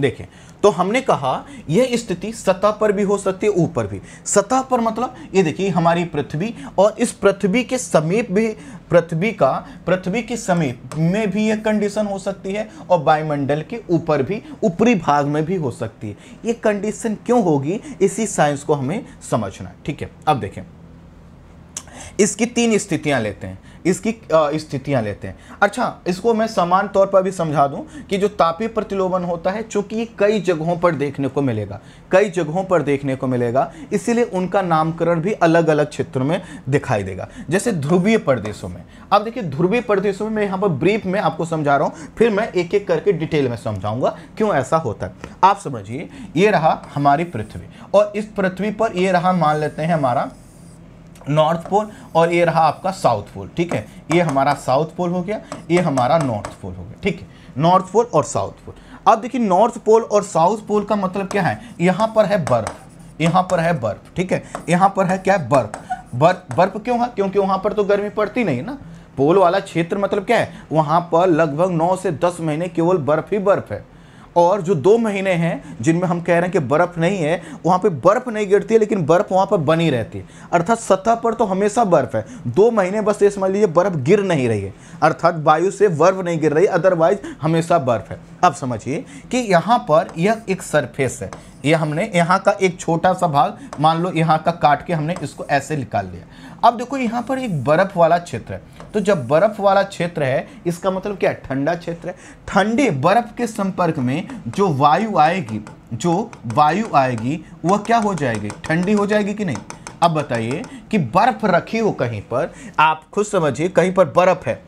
देखें तो हमने कहा यह स्थिति सतह पर भी हो सकती है ऊपर भी सतह पर मतलब ये देखिए हमारी पृथ्वी और इस पृथ्वी के समीप भी पृथ्वी का पृथ्वी के समीप में भी यह कंडीशन हो सकती है और वायुमंडल के ऊपर भी ऊपरी भाग में भी हो सकती है ये कंडीशन क्यों होगी इसी साइंस को हमें समझना ठीक है अब देखें इसकी तीन स्थितियाँ लेते हैं इसकी स्थितियाँ लेते हैं अच्छा इसको मैं समान तौर पर भी समझा दूं कि जो तापीय प्रतिलोभन होता है चूंकि कई जगहों पर देखने को मिलेगा कई जगहों पर देखने को मिलेगा इसीलिए उनका नामकरण भी अलग अलग क्षेत्रों में दिखाई देगा जैसे ध्रुवीय प्रदेशों में अब देखिए ध्रुवीय प्रदेशों में मैं यहाँ पर ब्रीफ में आपको समझा रहा हूँ फिर मैं एक एक करके डिटेल में समझाऊंगा क्यों ऐसा होता है आप समझिए ये रहा हमारी पृथ्वी और इस पृथ्वी पर ये रहा मान लेते हैं हमारा नॉर्थ पोल और ये रहा आपका साउथ पोल ठीक है ये हमारा साउथ पोल हो गया ये हमारा नॉर्थ पोल हो गया ठीक है नॉर्थ पोल और साउथ पोल अब देखिए नॉर्थ पोल और साउथ पोल का मतलब क्या है यहाँ पर है बर्फ यहाँ पर है बर्फ ठीक है यहाँ पर है क्या है बर्फ बर्फ बर्फ क्यों है क्योंकि वहाँ पर तो गर्मी पड़ती नहीं ना पोल वाला क्षेत्र मतलब क्या है वहाँ पर लगभग नौ से दस महीने केवल बर्फ ही बर्फ है और जो दो महीने हैं जिनमें हम कह रहे हैं कि बर्फ़ नहीं है वहाँ पे बर्फ़ नहीं गिरती है लेकिन बर्फ़ वहाँ पर बनी रहती है अर्थात सतह पर तो हमेशा बर्फ़ है दो महीने बस ये समझ लीजिए बर्फ़ गिर नहीं रही है अर्थात वायु से बर्फ़ नहीं गिर रही अदरवाइज हमेशा बर्फ़ है अब समझिए कि यहाँ पर यह एक सरफेस है यह हमने यहाँ का एक छोटा सा भाग मान लो यहाँ का काट के हमने इसको ऐसे निकाल लिया अब देखो यहाँ पर एक बर्फ़ वाला क्षेत्र है तो जब बर्फ वाला क्षेत्र है इसका मतलब क्या ठंडा क्षेत्र है ठंडे बर्फ के संपर्क में जो वायु आएगी जो वायु आएगी वह क्या हो जाएगी ठंडी हो जाएगी कि नहीं अब बताइए कि बर्फ रखी हो कहीं पर आप खुद समझिए कहीं पर बर्फ है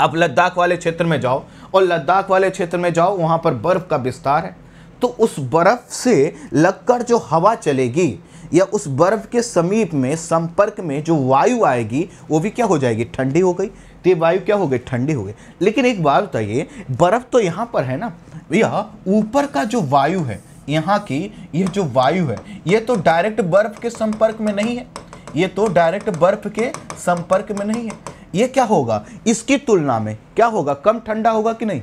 आप लद्दाख वाले क्षेत्र में जाओ और लद्दाख वाले क्षेत्र में जाओ वहां पर बर्फ का विस्तार है तो उस बर्फ से लगकर जो हवा चलेगी या उस बर्फ के समीप में संपर्क में जो वायु आएगी वो भी क्या हो जाएगी ठंडी हो गई तो ये वायु क्या हो गई ठंडी हो गई लेकिन एक बात बताइए बर्फ़ तो यहाँ पर है ना यह ऊपर का जो वायु है यहाँ की यह जो वायु है ये तो डायरेक्ट बर्फ के संपर्क में नहीं है ये तो डायरेक्ट बर्फ के संपर्क में नहीं है ये क्या होगा इसकी तुलना में क्या होगा कम ठंडा होगा कि नहीं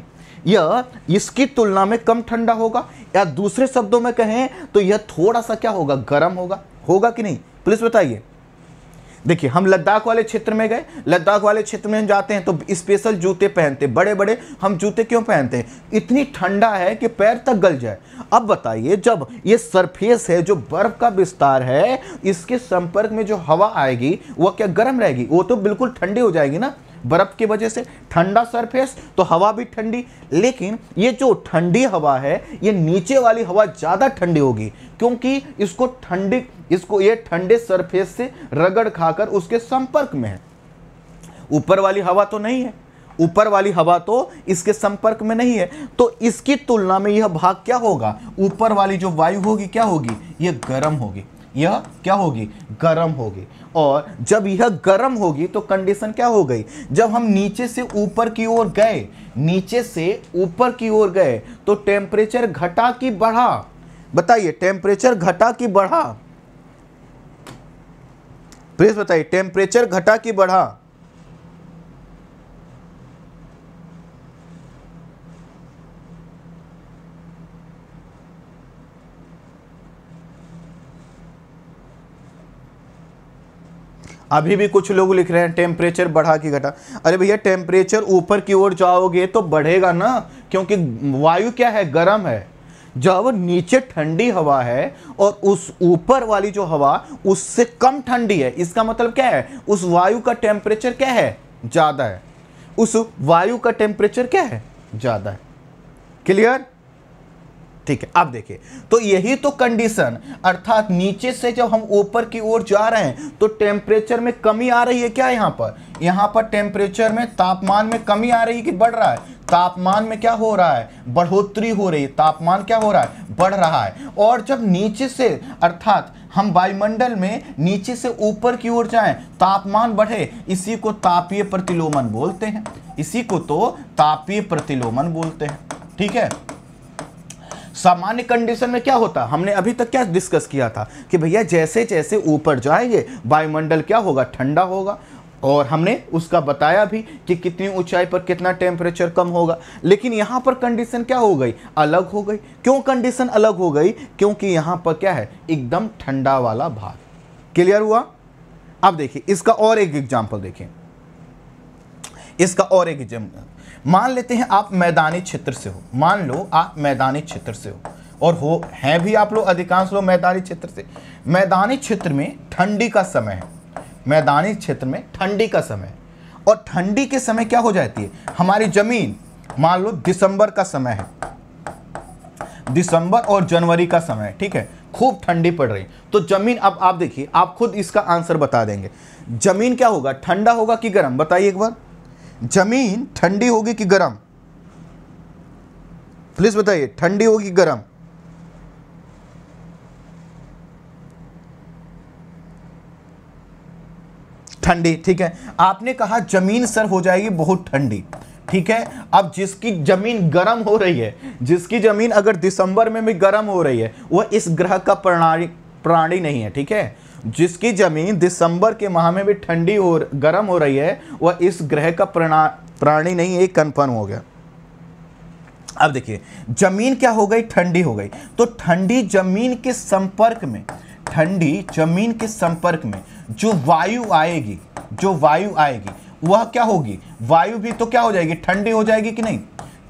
यह इसकी तुलना में कम ठंडा होगा या दूसरे शब्दों में कहें तो यह थोड़ा सा क्या होगा गर्म होगा होगा कि नहीं प्लीज बताइए देखिए हम लद्दाख वाले क्षेत्र में गए लद्दाख वाले क्षेत्र में हम जाते हैं तो स्पेशल जूते पहनते बड़े बड़े हम जूते क्यों पहनते हैं इतनी ठंडा है कि पैर तक गल जाए अब बताइए जब ये सरफेस है जो बर्फ का विस्तार है इसके संपर्क में जो हवा आएगी वह क्या गर्म रहेगी वो तो बिल्कुल ठंडी हो जाएगी ना बर्फ़ की वजह से ठंडा सरफेस तो हवा भी ठंडी लेकिन ये जो ठंडी हवा है ये नीचे वाली हवा ज़्यादा ठंडी होगी क्योंकि इसको ठंडी इसको ये ठंडे सरफेस से रगड़ खाकर उसके संपर्क में है ऊपर वाली हवा तो नहीं है ऊपर वाली हवा तो इसके संपर्क में नहीं है तो इसकी तुलना में यह भाग क्या होगा ऊपर वाली जो वायु होगी क्या होगी यह गर्म होगी यह क्या होगी गर्म होगी और जब यह गर्म होगी तो कंडीशन क्या हो गई जब हम नीचे से ऊपर की ओर गए नीचे से ऊपर की ओर गए तो टेम्परेचर घटा की बढ़ा बताइए टेम्परेचर घटा की बढ़ा प्लीज बताइए टेम्परेचर घटा की बढ़ा अभी भी कुछ लोग लिख रहे हैं टेम्परेचर बढ़ा के घटा अरे भैया टेम्परेचर ऊपर की ओर जाओगे तो बढ़ेगा ना क्योंकि वायु क्या है गर्म है जब नीचे ठंडी हवा है और उस ऊपर वाली जो हवा उससे कम ठंडी है इसका मतलब क्या है उस वायु का टेम्परेचर क्या है ज़्यादा है उस वायु का टेम्परेचर क्या है ज़्यादा है क्लियर ठीक है आप देखिए तो यही तो कंडीशन अर्थात नीचे से जब हम ऊपर की ओर जा रहे हैं तो टेम्परेचर में कमी आ रही है क्या यहाँ पर यहाँ पर टेम्परेचर में तापमान में कमी आ रही है कि बढ़ रहा है तापमान में क्या हो रहा है बढ़ोतरी हो रही है तापमान क्या हो रहा है बढ़ रहा है और जब नीचे से अर्थात हम वायुमंडल में नीचे से ऊपर की ओर जाएं तापमान बढ़े इसी को तापीय प्रतिलोमन बोलते हैं इसी को तो तापीय प्रतिलोमन बोलते हैं ठीक है सामान्य कंडीशन में क्या होता हमने अभी तक क्या डिस्कस किया था कि भैया जैसे जैसे ऊपर जाएंगे वायुमंडल क्या होगा ठंडा होगा और हमने उसका बताया भी कि कितनी ऊंचाई पर कितना टेम्परेचर कम होगा लेकिन यहाँ पर कंडीशन क्या हो गई अलग हो गई क्यों कंडीशन अलग हो गई क्योंकि यहाँ पर क्या है एकदम ठंडा वाला भाग क्लियर हुआ अब देखिए इसका और एक एग्जाम्पल देखें इसका और एक एग्जाम्पल मान लेते हैं आप मैदानी क्षेत्र से हो मान लो आप मैदानी क्षेत्र से हो और हो हैं भी आप लोग अधिकांश लोग मैदानी क्षेत्र से मैदानी क्षेत्र में ठंडी का समय है मैदानी क्षेत्र में ठंडी का समय और ठंडी के समय क्या हो जाती है हमारी ज़मीन मान लो दिसंबर का समय है दिसंबर और जनवरी का समय ठीक है खूब ठंडी पड़ रही तो ज़मीन अब आप देखिए आप खुद इसका आंसर बता देंगे ज़मीन क्या होगा ठंडा होगा कि गर्म बताइए एक बार जमीन ठंडी होगी कि गर्म प्लीज बताइए ठंडी होगी गर्म ठंडी ठीक है आपने कहा जमीन सर हो जाएगी बहुत ठंडी ठीक है अब जिसकी जमीन गर्म हो रही है जिसकी जमीन अगर दिसंबर में भी गर्म हो रही है वह इस ग्रह का प्रणाली प्राणी नहीं है ठीक है जिसकी जमीन दिसंबर के माह में भी ठंडी हो गर्म हो रही है वह इस ग्रह का प्राणी नहीं है कन्फर्म हो गया अब देखिए जमीन क्या हो गई ठंडी हो गई तो ठंडी जमीन के संपर्क में ठंडी जमीन के संपर्क में जो वायु आएगी जो वायु आएगी वह क्या होगी वायु भी तो क्या हो जाएगी ठंडी हो जाएगी कि नहीं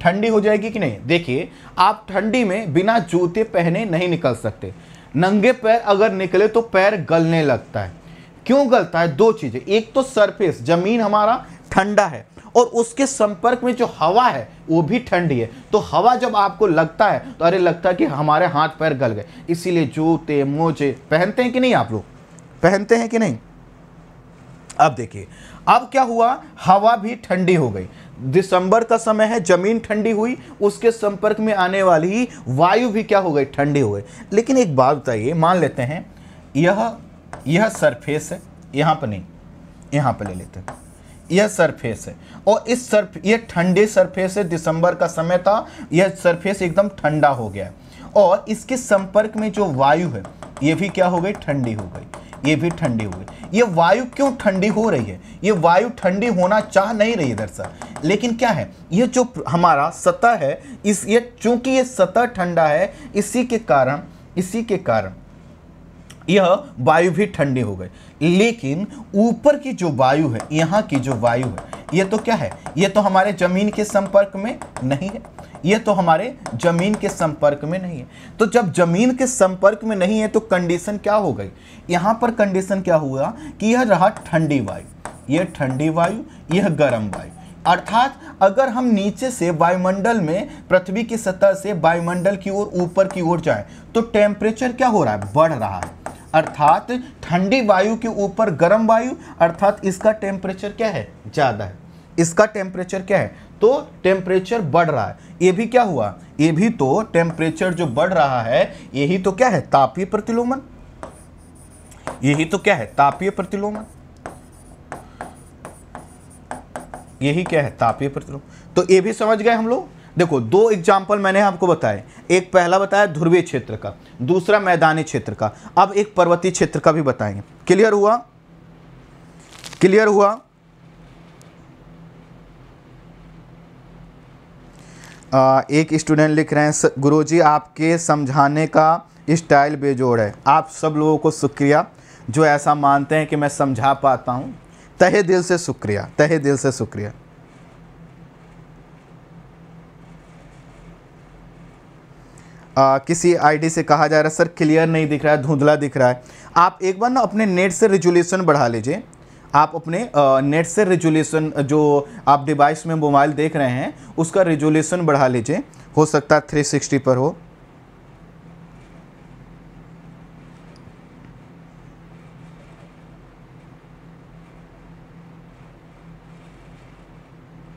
ठंडी हो जाएगी कि नहीं देखिए आप ठंडी में बिना जूते पहने नहीं निकल सकते नंगे पैर अगर निकले तो पैर गलने लगता है क्यों गलता है दो चीज़ें एक तो सरफेस जमीन हमारा ठंडा है और उसके संपर्क में जो हवा है वो भी ठंडी है तो हवा जब आपको लगता है तो अरे लगता है कि हमारे हाथ पैर गल गए इसीलिए जूते मोजे पहनते हैं कि नहीं आप लोग पहनते हैं कि नहीं अब देखिए अब क्या हुआ हवा भी ठंडी हो गई दिसंबर का समय है जमीन ठंडी हुई उसके संपर्क में आने वाली वायु भी क्या हो गई ठंडी हो गई लेकिन एक बात बताइए मान लेते हैं यह यह सरफेस है यहाँ पर नहीं यहाँ पर ले लेते हैं यह सरफेस है और इस सरफ यह ठंडे सरफेस है दिसंबर का समय था यह सरफेस एकदम ठंडा हो गया और इसके संपर्क में जो वायु है ये भी क्या हो गई ठंडी हो गई ये भी ठंडी हो गई ये वायु क्यों ठंडी हो रही है ये वायु ठंडी होना चाह नहीं रही है दरअसल लेकिन क्या है ये जो हमारा सतह है इस ये चूंकि ये सतह ठंडा है इसी के कारण इसी के कारण यह वायु भी ठंडी हो गई लेकिन ऊपर की जो वायु है यहाँ की जो वायु है ये तो क्या है ये तो हमारे ज़मीन के संपर्क में नहीं है ये तो हमारे ज़मीन के संपर्क में नहीं है तो जब ज़मीन के संपर्क में नहीं है तो कंडीशन क्या हो गई यहाँ पर कंडीशन क्या हुआ कि यह रहा ठंडी वायु यह ठंडी वायु यह गर्म वायु अर्थात अगर हम नीचे से वायुमंडल में पृथ्वी की सतह से वायुमंडल की ओर ऊपर की ओर जाए तो टेम्परेचर क्या हो रहा है बढ़ रहा है अर्थात ठंडी वायु के ऊपर गर्म वायु अर्थात इसका टेम्परेचर क्या है ज़्यादा है इसका टेम्परेचर क्या है तो टेम्परेचर बढ़ रहा है ये भी क्या हुआ ये भी तो टेम्परेचर जो बढ़ रहा है यही तो क्या है तापीय प्रतिलोमन यही तो क्या है तापीय प्रतिलोमन यही क्या है तापीय प्रतिलोम तो ये भी समझ गए हम लोग देखो दो एग्जाम्पल मैंने आपको बताए एक पहला बताया ध्रुवीय क्षेत्र का दूसरा मैदानी क्षेत्र का अब एक पर्वतीय क्षेत्र का भी बताएंगे क्लियर हुआ क्लियर हुआ एक स्टूडेंट लिख रहे हैं गुरुजी आपके समझाने का स्टाइल बेजोड़ है आप सब लोगों को शुक्रिया जो ऐसा मानते हैं कि मैं समझा पाता हूँ तहे दिल से शुक्रिया तहे दिल से शुक्रिया आ, किसी आईडी से कहा जा रहा है सर क्लियर नहीं दिख रहा है धुंधला दिख रहा है आप एक बार ना अपने नेट से रेजुलेशन बढ़ा लीजिए आप अपने नेट से रेजोल्यूशन जो आप डिवाइस में मोबाइल देख रहे हैं उसका रेजोल्यूशन बढ़ा लीजिए हो सकता है थ्री सिक्सटी पर हो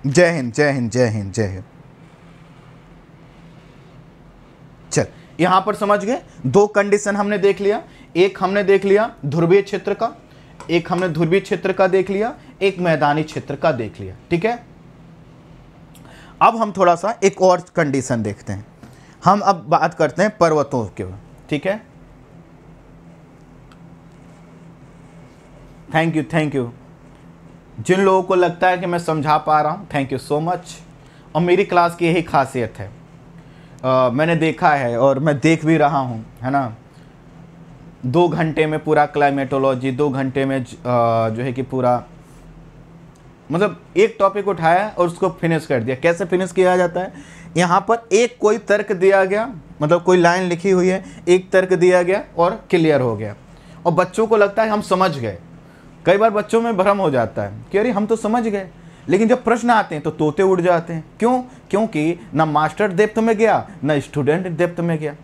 जय हिंद जय हिंद जय हिंद जय हिंद चल यहां पर समझ गए दो कंडीशन हमने देख लिया एक हमने देख लिया ध्रुवीय क्षेत्र का एक हमने ध्रुवीय क्षेत्र का देख लिया एक मैदानी क्षेत्र का देख लिया ठीक है अब हम थोड़ा सा एक और कंडीशन देखते हैं हम अब बात करते हैं पर्वतों के ठीक है थैंक यू थैंक यू जिन लोगों को लगता है कि मैं समझा पा रहा हूं थैंक यू सो मच और मेरी क्लास की यही खासियत है आ, मैंने देखा है और मैं देख भी रहा हूं है ना दो घंटे में पूरा क्लाइमेटोलॉजी दो घंटे में जो है कि पूरा मतलब एक टॉपिक उठाया और उसको फिनिश कर दिया कैसे फिनिश किया जाता है यहाँ पर एक कोई तर्क दिया गया मतलब कोई लाइन लिखी हुई है एक तर्क दिया गया और क्लियर हो गया और बच्चों को लगता है हम समझ गए कई बार बच्चों में भ्रम हो जाता है कि अरे हम तो समझ गए लेकिन जब प्रश्न आते हैं तो तोते उड़ जाते हैं क्यों क्योंकि ना मास्टर डेप्थ में गया ना स्टूडेंट डेप्थ में गया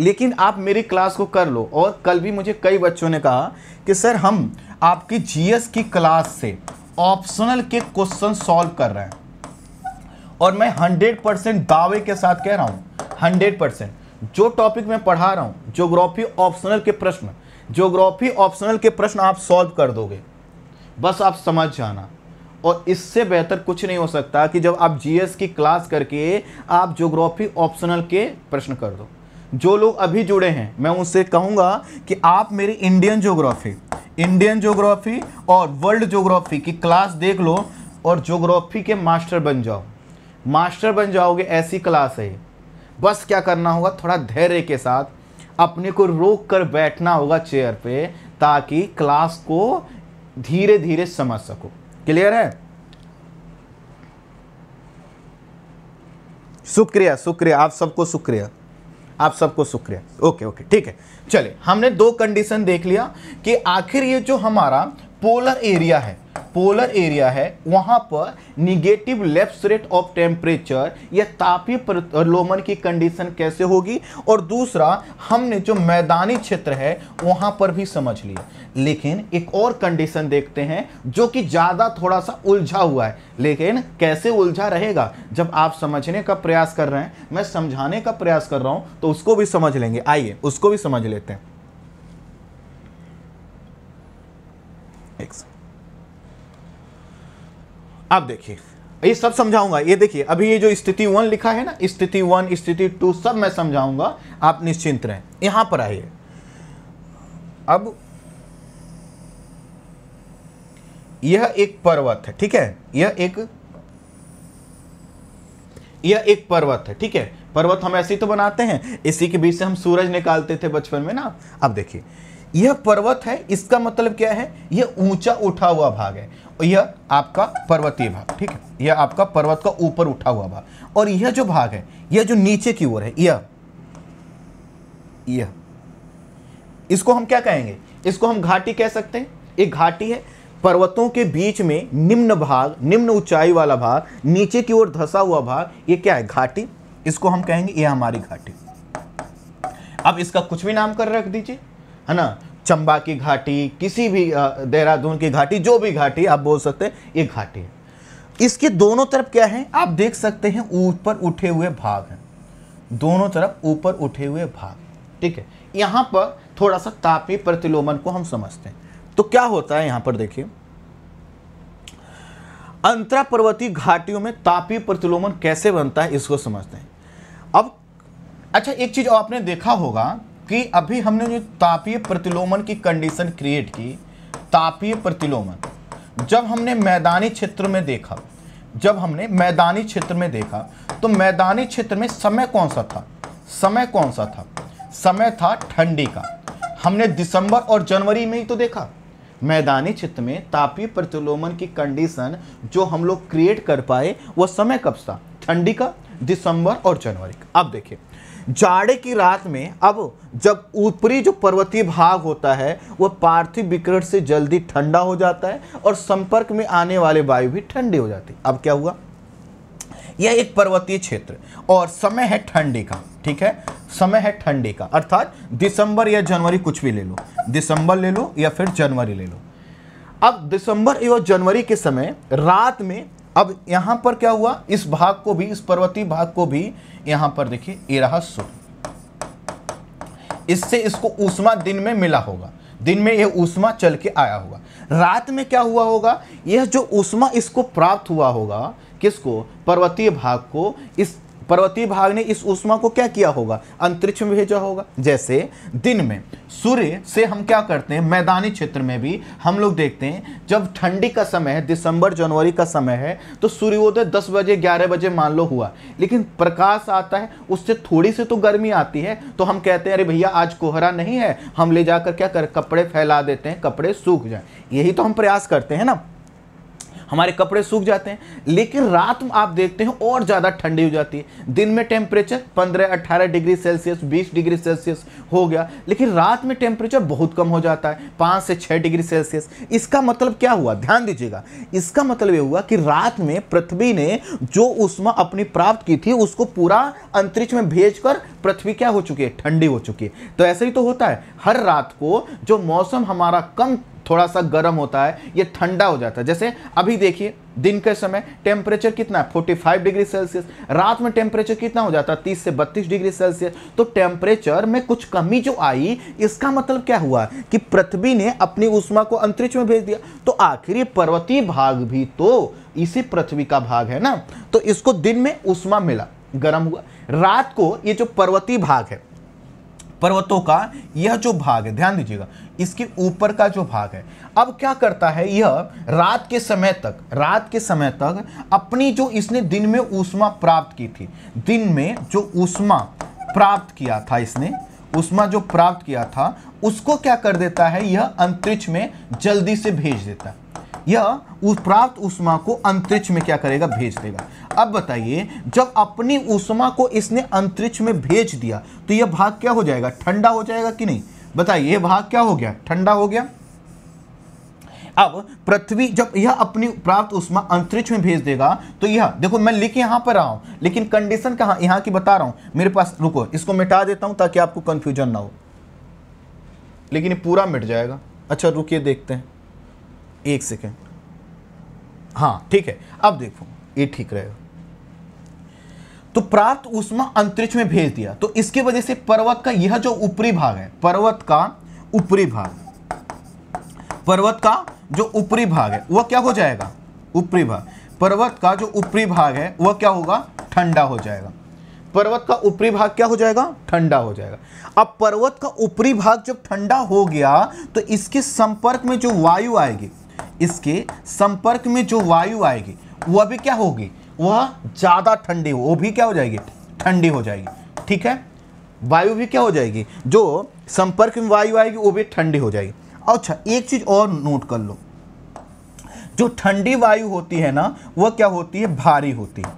लेकिन आप मेरी क्लास को कर लो और कल भी मुझे कई बच्चों ने कहा कि सर हम आपकी जीएस की क्लास से ऑप्शनल के क्वेश्चन सॉल्व कर रहे हैं और मैं हंड्रेड परसेंट दावे के साथ कह रहा हूँ हंड्रेड परसेंट जो टॉपिक मैं पढ़ा रहा हूँ ज्योग्राफी ऑप्शनल के प्रश्न ज्योग्राफी ऑप्शनल के प्रश्न आप सॉल्व कर दोगे बस आप समझ जाना और इससे बेहतर कुछ नहीं हो सकता कि जब आप जीएस की क्लास करके आप ज्योग्राफी ऑप्शनल के प्रश्न कर दो जो लोग अभी जुड़े हैं मैं उनसे कहूंगा कि आप मेरी इंडियन ज्योग्राफी इंडियन ज्योग्राफी और वर्ल्ड ज्योग्राफी की क्लास देख लो और ज्योग्राफी के मास्टर बन जाओ मास्टर बन जाओगे ऐसी क्लास है बस क्या करना होगा थोड़ा धैर्य के साथ अपने को रोक कर बैठना होगा चेयर पे ताकि क्लास को धीरे धीरे समझ सको क्लियर है शुक्रिया शुक्रिया आप सबको शुक्रिया आप सबको शुक्रिया ओके ओके ठीक है चलिए हमने दो कंडीशन देख लिया कि आखिर ये जो हमारा पोलर एरिया है पोलर एरिया है वहाँ पर negative lapse rate of temperature या तापी प्रलोमन की कंडीशन कैसे होगी और दूसरा हमने जो मैदानी क्षेत्र है वहाँ पर भी समझ लिया लेकिन एक और कंडीशन देखते हैं जो कि ज़्यादा थोड़ा सा उलझा हुआ है लेकिन कैसे उलझा रहेगा जब आप समझने का प्रयास कर रहे हैं मैं समझाने का प्रयास कर रहा हूँ तो उसको भी समझ लेंगे आइए उसको भी समझ लेते हैं एक्स आप देखिए ये सब समझाऊंगा ये देखिए अभी ये जो स्थिति वन लिखा है ना स्थिति वन स्थिति टू सब मैं समझाऊंगा आप निश्चिंत रहें यहां पर आइए अब यह एक पर्वत है ठीक है यह एक यह एक पर्वत है ठीक है पर्वत हम ऐसे ही तो बनाते हैं इसी के बीच से हम सूरज निकालते थे बचपन में ना अब देखिए यह पर्वत है इसका मतलब क्या है यह ऊंचा उठा हुआ भाग है यह आपका पर्वतीय भाग ठीक है यह आपका पर्वत का ऊपर उठा हुआ भाग और यह जो भाग है यह जो नीचे की ओर है यह यह इसको हम क्या कहेंगे इसको हम घाटी कह सकते हैं एक घाटी है पर्वतों के बीच में निम्न भाग निम्न ऊंचाई वाला भाग नीचे की ओर धसा हुआ भाग ये क्या है घाटी इसको हम कहेंगे यह हमारी घाटी अब इसका कुछ भी नाम कर रख दीजिए है ना चंबा की घाटी किसी भी देहरादून की घाटी जो भी घाटी आप बोल सकते हैं ये घाटी है इसके दोनों तरफ क्या है आप देख सकते हैं ऊपर उठे हुए भाग हैं दोनों तरफ ऊपर उठे हुए भाग ठीक है यहाँ पर थोड़ा सा तापी प्रतिलोमन को हम समझते हैं तो क्या होता है यहाँ पर देखिए अंतरा पर्वतीय घाटियों में तापी प्रतिलोमन कैसे बनता है इसको समझते हैं अब अच्छा एक चीज आपने देखा होगा कि अभी हमने जो तापीय प्रतिलोमन की कंडीशन क्रिएट की तापीय प्रतिलोमन जब हमने मैदानी क्षेत्र में देखा जब हमने मैदानी क्षेत्र में देखा तो मैदानी क्षेत्र में समय कौन सा था समय कौन सा था समय था ठंडी का हमने दिसंबर और जनवरी में ही तो देखा मैदानी क्षेत्र में तापीय प्रतिलोमन की कंडीशन जो हम लोग क्रिएट कर पाए वह समय कब था ठंडी का दिसंबर और जनवरी का अब देखिए जाड़े की रात में अब जब ऊपरी जो पर्वतीय भाग होता है वह पार्थिव विकरण से जल्दी ठंडा हो जाता है और संपर्क में आने वाले वायु भी ठंडी हो जाती अब क्या हुआ यह एक पर्वतीय क्षेत्र और समय है ठंडी का ठीक है समय है ठंडी का अर्थात दिसंबर या जनवरी कुछ भी ले लो दिसंबर ले लो या फिर जनवरी ले लो अब दिसंबर एवं जनवरी के समय रात में अब यहां पर क्या हुआ इस भाग को भी इस पर्वतीय भाग को भी यहां पर देखिए ये रहा सूर्य इससे इसको ऊष्मा दिन में मिला होगा दिन में यह ऊष्मा चल के आया होगा रात में क्या हुआ होगा यह जो ऊष्मा इसको प्राप्त हुआ होगा किसको पर्वतीय भाग को इस पर्वतीय भाग ने इस ऊष्मा को क्या किया होगा अंतरिक्ष में भेजा होगा जैसे दिन में सूर्य से हम क्या करते हैं मैदानी क्षेत्र में भी हम लोग देखते हैं जब ठंडी का समय है दिसंबर जनवरी का समय है तो सूर्योदय 10 बजे 11 बजे मान लो हुआ लेकिन प्रकाश आता है उससे थोड़ी सी तो गर्मी आती है तो हम कहते हैं अरे भैया आज कोहरा नहीं है हम ले जाकर क्या कर कपड़े फैला देते हैं कपड़े सूख जाए यही तो हम प्रयास करते हैं ना हमारे कपड़े सूख जाते हैं लेकिन रात में आप देखते हैं और ज़्यादा ठंडी हो जाती है दिन में temperature 15-18 degree Celsius 20 degree Celsius हो गया लेकिन रात में टेम्परेचर बहुत कम हो जाता है पाँच से छः डिग्री सेल्सियस इसका मतलब क्या हुआ ध्यान दीजिएगा इसका मतलब ये हुआ कि रात में पृथ्वी ने जो उष्मा अपनी प्राप्त की थी उसको पूरा अंतरिक्ष में भेज कर पृथ्वी क्या हो चुकी है ठंडी हो चुकी है तो ऐसे ही तो होता है हर रात को जो मौसम हमारा कम थोड़ा सा गर्म होता है ये ठंडा हो जाता है जैसे अभी देखिए दिन के समय टेम्परेचर कितना है 45 डिग्री सेल्सियस रात में टेम्परेचर कितना हो जाता है 30 से 32 डिग्री सेल्सियस तो टेम्परेचर में कुछ कमी जो आई इसका मतलब क्या हुआ कि पृथ्वी ने अपनी उष्मा को अंतरिक्ष में भेज दिया तो आखिर ये पर्वतीय भाग भी तो इसी पृथ्वी का भाग है ना तो इसको दिन में उष्मा मिला गर्म हुआ रात को ये जो पर्वतीय भाग है पर्वतों का यह जो भाग है ध्यान दीजिएगा इसके ऊपर का जो भाग है अब क्या करता है यह रात के समय तक रात के समय तक अपनी जो इसने दिन में ऊष्मा प्राप्त की थी दिन में जो ऊष्मा प्राप्त किया था इसने ऊष्मा जो प्राप्त किया था उसको क्या कर देता है यह अंतरिक्ष में जल्दी से भेज देता है यह उस प्राप्त उष्मा को अंतरिक्ष में क्या करेगा भेज देगा अब बताइए जब अपनी उष्मा को इसने अंतरिक्ष में भेज दिया तो यह भाग क्या हो जाएगा ठंडा हो जाएगा कि नहीं बताइए यह भाग क्या हो गया ठंडा हो गया अब पृथ्वी जब यह अपनी प्राप्त उष्मा अंतरिक्ष में भेज देगा तो यह देखो मैं लिख यहां पर रहा लेकिन कंडीशन कहा यहां की बता रहा हूं मेरे पास रुको इसको मिटा देता हूं ताकि आपको कंफ्यूजन ना हो लेकिन पूरा मिट जाएगा अच्छा रुकिए देखते हैं एक सेकेंड हाँ ठीक है अब देखो ये ठीक रहेगा तो प्राप्त उष्मा अंतरिक्ष में भेज दिया तो इसके वजह से पर्वत का यह जो ऊपरी भाग है पर्वत का ऊपरी भाग पर्वत का जो ऊपरी भाग है वह क्या हो जाएगा ऊपरी भाग पर्वत का जो ऊपरी भाग है वह क्या होगा ठंडा हो जाएगा पर्वत का ऊपरी भाग क्या हो जाएगा ठंडा हो जाएगा अब पर्वत का ऊपरी भाग जब ठंडा हो गया तो इसके संपर्क में जो वायु आएगी इसके संपर्क में जो वायु आएगी वह भी क्या होगी वह ज़्यादा ठंडी वो भी क्या हो जाएगी ठंडी हो जाएगी ठीक है वायु भी क्या हो जाएगी जो संपर्क में वायु आएगी वो भी ठंडी हो जाएगी अच्छा एक चीज़ और नोट कर लो जो ठंडी वायु होती है ना वह क्या होती है भारी होती है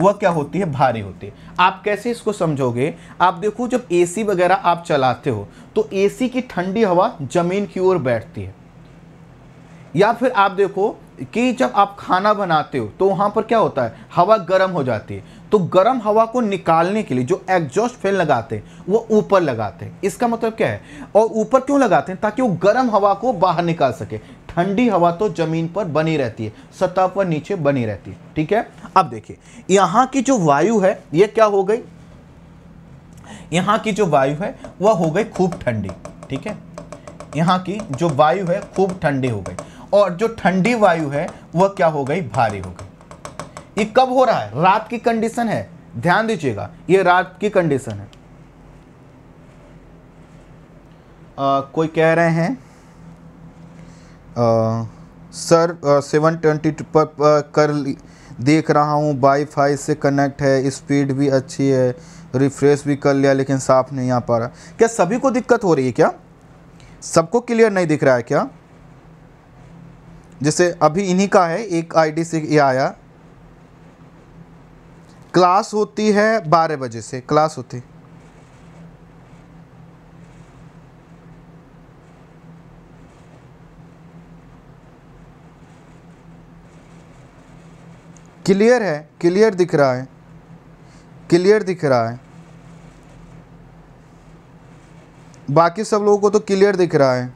वह क्या होती है भारी होती है आप कैसे इसको समझोगे आप देखो जब एसी वगैरह आप चलाते हो तो एसी की ठंडी हवा ज़मीन की ओर बैठती है या फिर आप देखो कि जब आप खाना बनाते हो तो वहाँ पर क्या होता है हवा गर्म हो जाती है तो गर्म हवा को निकालने के लिए जो एग्जॉस्ट फैन लगाते हैं वो ऊपर लगाते हैं इसका मतलब क्या है और ऊपर क्यों लगाते हैं ताकि वो गर्म हवा को बाहर निकाल सके ठंडी हवा तो ज़मीन पर बनी रहती है सतह पर नीचे बनी रहती है ठीक है अब देखिए यहाँ की जो वायु है ये क्या हो गई यहाँ की जो वायु है वह हो गई खूब ठंडी ठीक है यहाँ की जो वायु है खूब ठंडी हो गई और जो ठंडी वायु है वह क्या हो गई भारी हो गई ये कब हो रहा है रात की कंडीशन है ध्यान दीजिएगा ये रात की कंडीशन है आ, कोई कह रहे हैं आ, सर सेवन ट्वेंटी पर कर देख रहा हूँ वाईफाई से कनेक्ट है स्पीड भी अच्छी है रिफ्रेश भी कर लिया लेकिन साफ नहीं आ पा रहा क्या सभी को दिक्कत हो रही है क्या सबको क्लियर नहीं दिख रहा है क्या जैसे अभी इन्हीं का है एक आईडी से ये आया क्लास होती है बारह बजे से क्लास होती क्लियर है क्लियर दिख रहा है क्लियर दिख रहा है बाकी सब लोगों को तो क्लियर दिख रहा है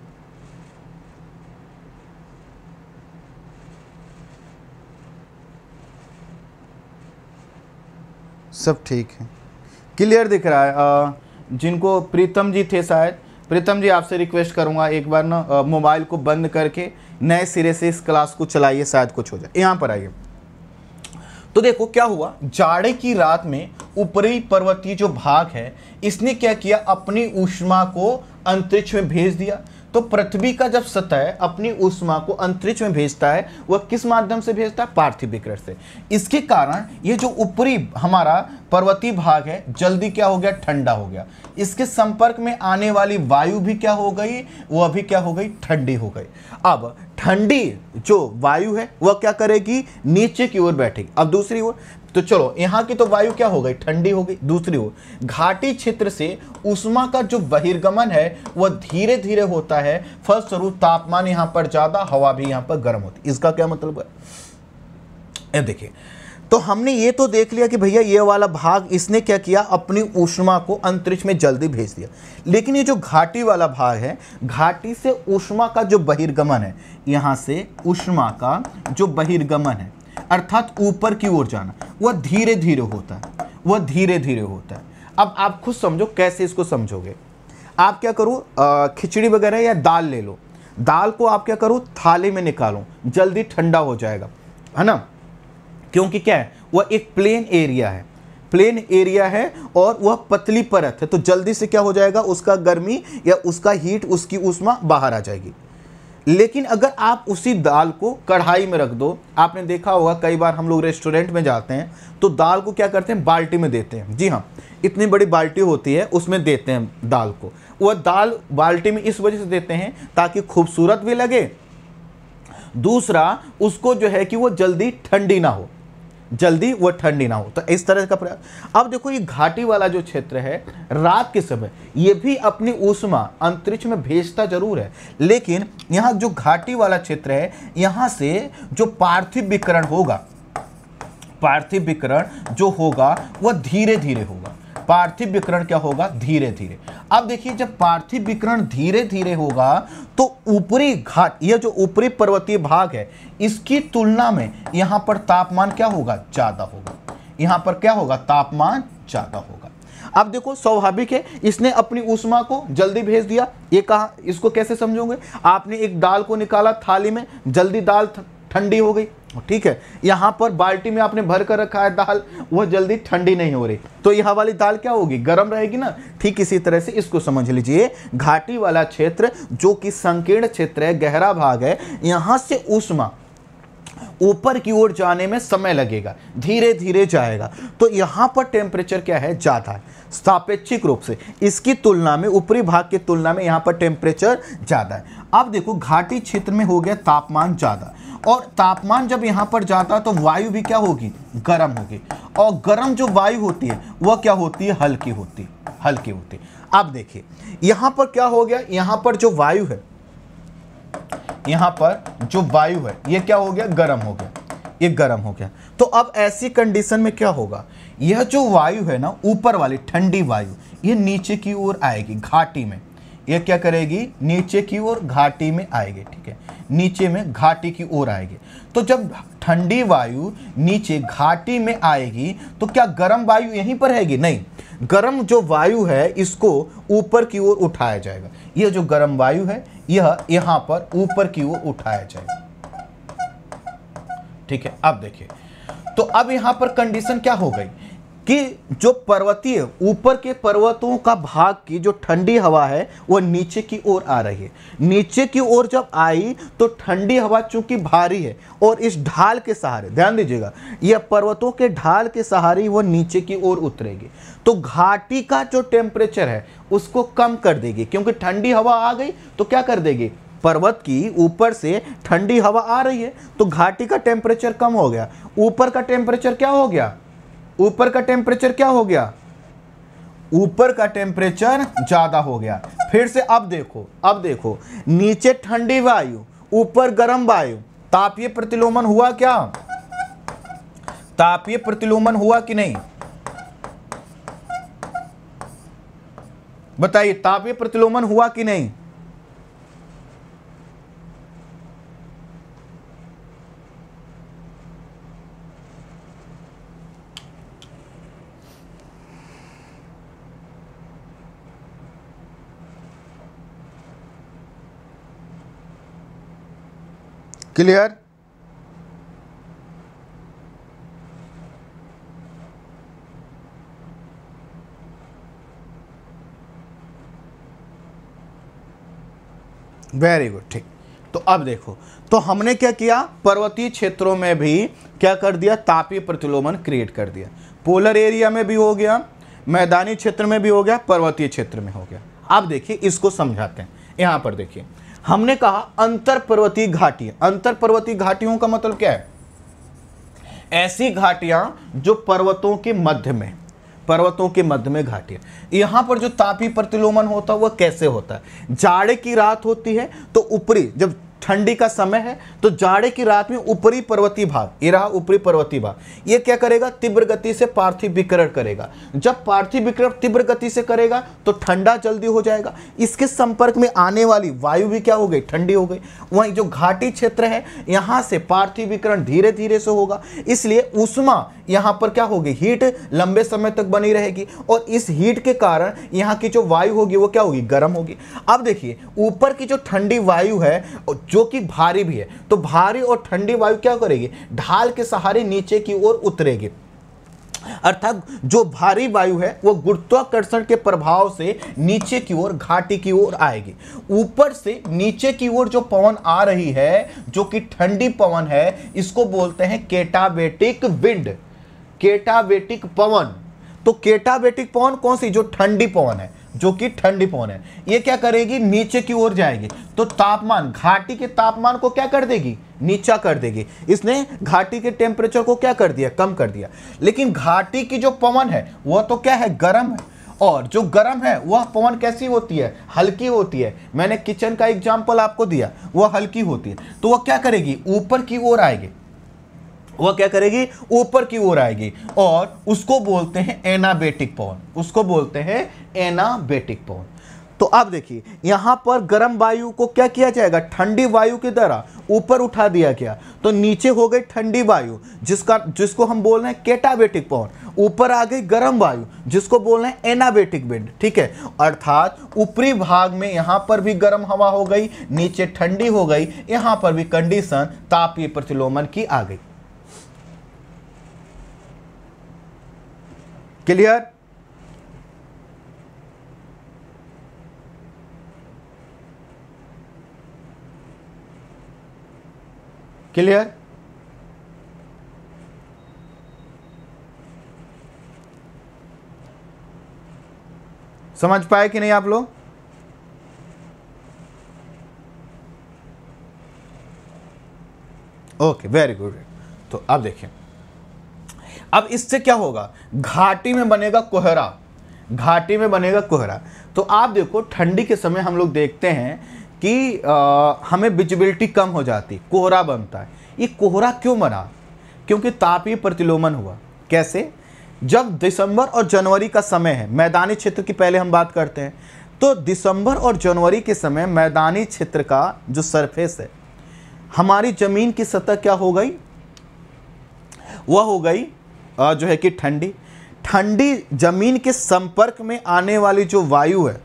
सब ठीक है क्लियर दिख रहा है आ, जिनको प्रीतम जी थे शायद प्रीतम जी आपसे रिक्वेस्ट करूंगा एक बार ना मोबाइल को बंद करके नए सिरे से इस क्लास को चलाइए शायद कुछ हो जाए यहाँ पर आइए तो देखो क्या हुआ जाड़े की रात में ऊपरी पर्वतीय जो भाग है इसने क्या किया अपनी ऊष्मा को अंतरिक्ष में भेज दिया तो पृथ्वी का जब सतह अपनी उष्मा को अंतरिक्ष में भेजता है वह किस माध्यम से भेजता है पार्थिव विकरण से इसके कारण ये जो ऊपरी हमारा पर्वतीय भाग है जल्दी क्या हो गया ठंडा हो गया इसके संपर्क में आने वाली वायु भी क्या हो गई वह भी क्या हो गई ठंडी हो गई अब ठंडी जो वायु है वह क्या करेगी नीचे की ओर बैठेगी अब दूसरी ओर तो चलो यहाँ की तो वायु क्या हो गई ठंडी हो गई दूसरी ओर घाटी क्षेत्र से उष्मा का जो बहिर्गमन है वह धीरे धीरे होता है फलस्वरूप तापमान यहां पर ज़्यादा हवा भी यहाँ पर गर्म होती इसका क्या मतलब है देखिए तो हमने ये तो देख लिया कि भैया ये वाला भाग इसने क्या किया अपनी ऊष्मा को अंतरिक्ष में जल्दी भेज दिया लेकिन ये जो घाटी वाला भाग है घाटी से ऊष्मा का जो बहिर्गमन है यहाँ से ऊष्मा का जो बहिर्गमन है अर्थात ऊपर की ओर जाना वह धीरे धीरे होता है वह धीरे धीरे होता है अब आप खुद समझो कैसे इसको समझोगे आप क्या करो खिचड़ी वगैरह या दाल ले लो दाल को आप क्या करो थाले में निकालो जल्दी ठंडा हो जाएगा है ना क्योंकि क्या है वह एक प्लेन एरिया है प्लेन एरिया है और वह पतली परत है तो जल्दी से क्या हो जाएगा उसका गर्मी या उसका हीट उसकी उष्मा बाहर आ जाएगी लेकिन अगर आप उसी दाल को कढ़ाई में रख दो आपने देखा होगा कई बार हम लोग रेस्टोरेंट में जाते हैं तो दाल को क्या करते हैं बाल्टी में देते हैं जी हाँ इतनी बड़ी बाल्टी होती है उसमें देते हैं दाल को वह दाल बाल्टी में इस वजह से देते हैं ताकि खूबसूरत भी लगे दूसरा उसको जो है कि वो जल्दी ठंडी ना हो जल्दी वह ठंडी ना हो तो इस तरह का प्रयास अब देखो ये घाटी वाला जो क्षेत्र है रात के समय ये भी अपनी ऊष्मा अंतरिक्ष में भेजता जरूर है लेकिन यहाँ जो घाटी वाला क्षेत्र है यहाँ से जो पार्थिव विकरण होगा पार्थिव विकरण जो होगा वह धीरे धीरे होगा पार्थिव विकरण क्या होगा धीरे धीरे अब देखिए जब पार्थिव विकरण धीरे धीरे होगा तो ऊपरी घाट यह जो ऊपरी पर्वतीय भाग है इसकी तुलना में यहां पर तापमान क्या होगा ज़्यादा होगा यहां पर क्या होगा तापमान ज़्यादा होगा अब देखो स्वाभाविक है इसने अपनी उष्मा को जल्दी भेज दिया ये कहा इसको कैसे समझोगे आपने एक दाल को निकाला थाली में जल्दी दाल ठंडी हो गई ठीक है यहाँ पर बाल्टी में आपने भर कर रखा है दाल वह जल्दी ठंडी नहीं हो रही तो यह वाली दाल क्या होगी गर्म रहेगी ना ठीक इसी तरह से इसको समझ लीजिए घाटी वाला क्षेत्र जो कि संकीर्ण क्षेत्र है गहरा भाग है यहां से उष्मा ऊपर की ओर जाने में समय लगेगा धीरे धीरे जाएगा तो यहाँ पर टेम्परेचर क्या है ज़्यादा है सापेक्षिक रूप से इसकी तुलना में ऊपरी भाग की तुलना में यहाँ पर टेम्परेचर ज़्यादा है अब देखो घाटी क्षेत्र में हो गया तापमान ज़्यादा और तापमान जब यहाँ पर जाता है तो वायु भी क्या होगी गर्म होगी और गर्म जो वायु होती है वह क्या होती है हल्की होती है हल्की होती है अब देखिए यहाँ पर क्या हो गया यहाँ पर जो वायु है यहां पर जो वायु है ये क्या हो गया गर्म हो गया ये गर्म हो गया तो अब ऐसी कंडीशन में क्या होगा यह जो वायु है ना ऊपर वाली ठंडी वायु ये नीचे की ओर आएगी घाटी में यह क्या करेगी नीचे की ओर घाटी में आएगी ठीक है नीचे में घाटी की ओर आएगी तो जब ठंडी वायु नीचे घाटी में आएगी तो क्या गर्म वायु यहीं पर रहेगी नहीं गर्म जो वायु है इसको ऊपर की ओर उठाया जाएगा यह जो गर्म वायु है यह यहां पर ऊपर की ओर उठाया जाए ठीक है अब देखिए तो अब यहां पर कंडीशन क्या हो गई कि जो पर्वतीय ऊपर के पर्वतों का भाग की जो ठंडी हवा है वो नीचे की ओर आ रही है नीचे की ओर जब आई तो ठंडी हवा चूंकि भारी है और इस ढाल के सहारे ध्यान दीजिएगा यह पर्वतों के ढाल के सहारे वो नीचे की ओर उतरेगी तो घाटी का जो टेम्परेचर है उसको कम कर देगी क्योंकि ठंडी हवा आ गई तो क्या कर देगी पर्वत की ऊपर से ठंडी हवा आ रही है तो घाटी का टेम्परेचर कम हो गया ऊपर का टेम्परेचर क्या हो गया ऊपर का टेम्परेचर क्या हो गया ऊपर का टेम्परेचर ज़्यादा हो गया फिर से अब देखो अब देखो नीचे ठंडी वायु ऊपर गर्म वायु तापीय प्रतिलोमन हुआ क्या तापीय प्रतिलोमन हुआ कि नहीं बताइए तापीय प्रतिलोमन हुआ कि नहीं क्लियर वेरी गुड ठीक तो अब देखो तो हमने क्या किया पर्वतीय क्षेत्रों में भी क्या कर दिया तापीय प्रतिलोमन क्रिएट कर दिया पोलर एरिया में भी हो गया मैदानी क्षेत्र में भी हो गया पर्वतीय क्षेत्र में हो गया अब देखिए इसको समझाते हैं यहां पर देखिए हमने कहा अंतर पर्वतीय घाटी अंतर पर्वतीय घाटियों का मतलब क्या है ऐसी घाटियां जो पर्वतों के मध्य में पर्वतों के मध्य में घाटियां यहां पर जो तापी प्रतिलोमन होता है वह कैसे होता है जाड़े की रात होती है तो ऊपरी जब ठंडी का समय है तो जाड़े की रात में ऊपरी पर्वतीय भाग ये रहा ऊपरी पर्वतीय भाग ये क्या करेगा तीव्र गति से पार्थिव विकरण करेगा जब पार्थिव विकरण तीव्र गति से करेगा तो ठंडा जल्दी हो जाएगा इसके संपर्क में आने वाली वायु भी क्या हो गई ठंडी हो गई वहीं जो घाटी क्षेत्र है यहाँ से पार्थिव विकरण धीरे धीरे से होगा इसलिए उष्मा यहाँ पर क्या होगी हीट लंबे समय तक बनी रहेगी और इस हीट के कारण यहाँ की जो वायु होगी वो क्या होगी गर्म होगी अब देखिए ऊपर की जो ठंडी वायु है जो कि भारी भी है तो भारी और ठंडी वायु क्या करेगी ढाल के सहारे नीचे की ओर उतरेगी अर्थात जो भारी वायु है वो गुरुत्वाकर्षण के प्रभाव से नीचे की ओर घाटी की ओर आएगी ऊपर से नीचे की ओर जो पवन आ रही है जो कि ठंडी पवन है इसको बोलते हैं केटाबेटिक विंड केटाबेटिक पवन तो केटाबेटिक पवन कौन सी जो ठंडी पवन है जो कि ठंडी पवन है ये क्या करेगी नीचे की ओर जाएगी तो तापमान घाटी के तापमान को क्या कर देगी नीचा कर देगी इसने घाटी के टेम्परेचर को क्या कर दिया कम कर दिया लेकिन घाटी की जो पवन है वह तो क्या है गर्म है और जो गर्म है वह पवन कैसी होती है हल्की होती है मैंने किचन का एग्जाम्पल आपको दिया वह हल्की होती है तो वह क्या करेगी ऊपर की ओर आएगी वह क्या करेगी ऊपर की ओर आएगी और उसको बोलते हैं एनाबेटिक पवन उसको बोलते हैं एनाबेटिक पवन तो अब देखिए यहाँ पर गर्म वायु को क्या किया जाएगा ठंडी वायु की तरह ऊपर उठा दिया गया तो नीचे हो गई ठंडी वायु जिसका जिसको हम बोल रहे हैं केटाबेटिक पवन ऊपर आ गई गर्म वायु जिसको बोल रहे हैं एनाबेटिक विंड ठीक है अर्थात ऊपरी भाग में यहाँ पर भी गर्म हवा हो गई नीचे ठंडी हो गई यहाँ पर भी कंडीशन तापीय प्रतिलोमन की आ गई क्लियर क्लियर समझ पाए कि नहीं आप लोग ओके वेरी गुड तो अब देखिए अब इससे क्या होगा घाटी में बनेगा कोहरा घाटी में बनेगा कोहरा तो आप देखो ठंडी के समय हम लोग देखते हैं कि आ, हमें विजिबिलिटी कम हो जाती कोहरा बनता है ये कोहरा क्यों बना क्योंकि तापीय प्रतिलोमन हुआ कैसे जब दिसंबर और जनवरी का समय है मैदानी क्षेत्र की पहले हम बात करते हैं तो दिसंबर और जनवरी के समय मैदानी क्षेत्र का जो सरफेस है हमारी ज़मीन की सतह क्या हो गई वह हो गई जो है कि ठंडी ठंडी जमीन के संपर्क में आने वाली जो वायु है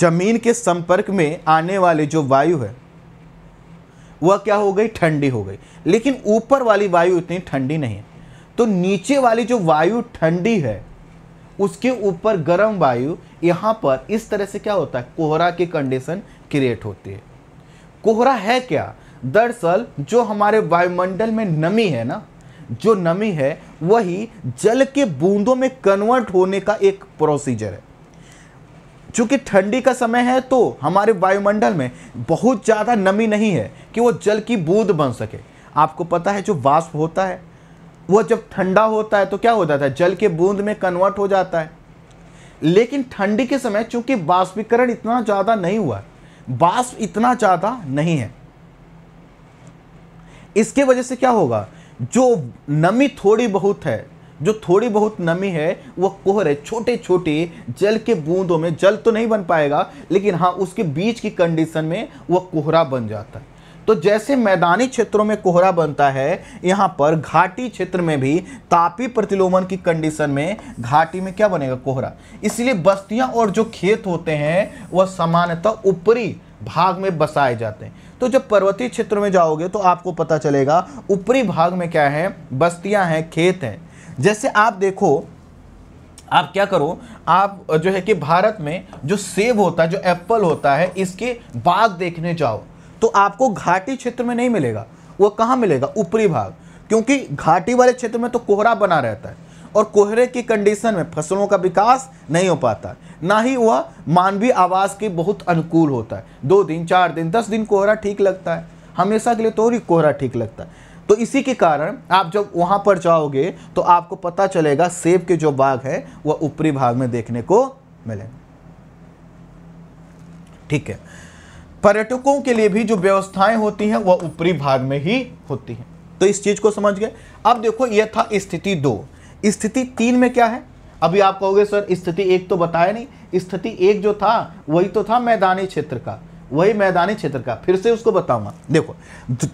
जमीन के संपर्क में आने वाली जो वायु है वह क्या हो गई ठंडी हो गई लेकिन ऊपर वाली वायु इतनी ठंडी नहीं है तो नीचे वाली जो वायु ठंडी है उसके ऊपर गर्म वायु यहाँ पर इस तरह से क्या होता है कोहरा की कंडीशन क्रिएट होती है कोहरा है क्या दरअसल जो हमारे वायुमंडल में नमी है ना जो नमी है वही जल के बूंदों में कन्वर्ट होने का एक प्रोसीजर है चूंकि ठंडी का समय है तो हमारे वायुमंडल में बहुत ज़्यादा नमी नहीं है कि वो जल की बूंद बन सके आपको पता है जो वाष्प होता है वह जब ठंडा होता है तो क्या हो जाता है जल के बूंद में कन्वर्ट हो जाता है लेकिन ठंडी के समय चूंकि वाष्पीकरण इतना ज़्यादा नहीं हुआ बाष्प इतना ज़्यादा नहीं है इसके वजह से क्या होगा जो नमी थोड़ी बहुत है जो थोड़ी बहुत नमी है वो कोहरे छोटे छोटे जल के बूंदों में जल तो नहीं बन पाएगा लेकिन हाँ उसके बीच की कंडीशन में वो कोहरा बन जाता है तो जैसे मैदानी क्षेत्रों में कोहरा बनता है यहाँ पर घाटी क्षेत्र में भी तापी प्रतिलोमन की कंडीशन में घाटी में क्या बनेगा कोहरा इसलिए बस्तियाँ और जो खेत होते हैं वह सामान्यतः ऊपरी भाग में बसाए जाते हैं तो जब पर्वतीय क्षेत्रों में जाओगे तो आपको पता चलेगा ऊपरी भाग में क्या है बस्तियां हैं खेत हैं जैसे आप देखो आप क्या करो आप जो है कि भारत में जो सेब होता है जो एप्पल होता है इसके बाग देखने जाओ तो आपको घाटी क्षेत्र में नहीं मिलेगा वो कहाँ मिलेगा ऊपरी भाग क्योंकि घाटी वाले क्षेत्र में तो कोहरा बना रहता है और कोहरे की कंडीशन में फसलों का विकास नहीं हो पाता ना ही वह मानवीय आवास के बहुत अनुकूल होता है दो दिन चार दिन दस दिन कोहरा ठीक लगता है हमेशा के लिए तो ही कोहरा ठीक लगता है तो इसी के कारण आप जब वहाँ पर जाओगे तो आपको पता चलेगा सेब के जो बाग है वह ऊपरी भाग में देखने को मिलेगा ठीक है पर्यटकों के लिए भी जो व्यवस्थाएं होती हैं वह ऊपरी भाग में ही होती हैं तो इस चीज को समझ गए अब देखो यह था स्थिति दो स्थिति तीन में क्या है अभी आप कहोगे सर स्थिति एक तो बताया नहीं स्थिति एक जो था वही तो था मैदानी क्षेत्र का वही मैदानी क्षेत्र का फिर से उसको बताऊंगा देखो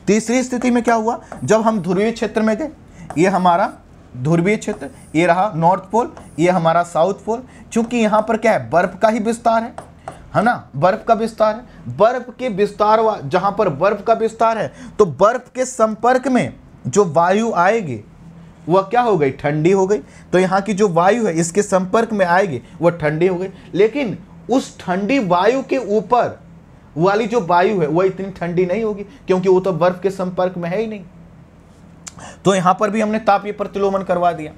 तीसरी स्थिति में क्या हुआ जब हम ध्रुवीय क्षेत्र में गए ये हमारा ध्रुवीय क्षेत्र ये रहा नॉर्थ पोल ये हमारा साउथ पोल चूंकि यहां पर क्या है बर्फ का ही विस्तार है है ना बर्फ का विस्तार है बर्फ के विस्तार जहां पर बर्फ का विस्तार है तो बर्फ के संपर्क में जो वायु आएगी वह क्या हो गई ठंडी हो गई तो यहाँ की जो वायु है इसके संपर्क में आएगी वह ठंडी हो गई लेकिन उस ठंडी वायु के ऊपर वाली जो वायु है वह इतनी ठंडी नहीं होगी क्योंकि वो तो बर्फ के संपर्क में है ही नहीं तो यहां पर भी हमने तापीय प्रतिलोमन करवा दिया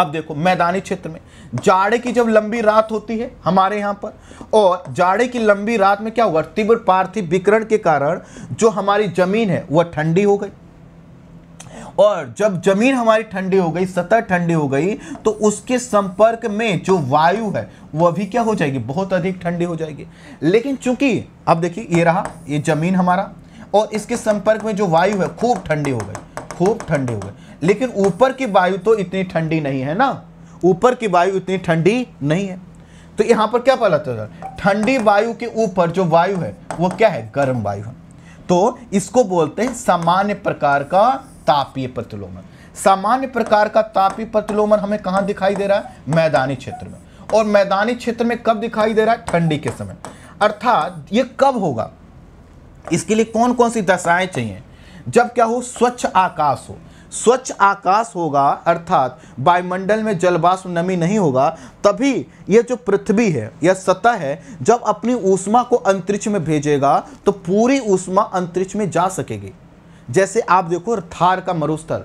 अब देखो मैदानी क्षेत्र में जाड़े की जब लंबी रात होती है हमारे यहां पर और जाड़े की लंबी रात में क्या हुआ तीव्र पार्थिव विकरण के कारण जो हमारी जमीन है वह ठंडी हो गई और जब जमीन हमारी ठंडी हो गई सतह ठंडी हो गई तो उसके संपर्क में जो वायु है वह भी क्या हो जाएगी बहुत अधिक ठंडी हो जाएगी लेकिन चूंकि अब देखिए ये रहा ये जमीन हमारा और इसके संपर्क में जो वायु है खूब ठंडी हो गई खूब ठंडी हो गई लेकिन ऊपर की वायु तो इतनी ठंडी नहीं है ना ऊपर की वायु इतनी ठंडी नहीं है तो यहां पर क्या पता चल ठंडी वायु के ऊपर जो वायु है वो क्या है गर्म वायु है तो इसको बोलते हैं सामान्य प्रकार का तापीय प्रतिलोमन सामान्य प्रकार का तापीय प्रतिलोमन हमें कहां दिखाई दे रहा है मैदानी क्षेत्र में और मैदानी क्षेत्र में कब दिखाई दे रहा है ठंडी के समय अर्थात ये कब होगा इसके लिए कौन कौन सी दशाएं चाहिए जब क्या हो स्वच्छ आकाश हो स्वच्छ आकाश होगा अर्थात वायुमंडल में जलवाष्प नमी नहीं होगा तभी यह जो पृथ्वी है यह सतह है जब अपनी ऊष्मा को अंतरिक्ष में भेजेगा तो पूरी ऊष्मा अंतरिक्ष में जा सकेगी जैसे आप देखो थार का मरुस्थल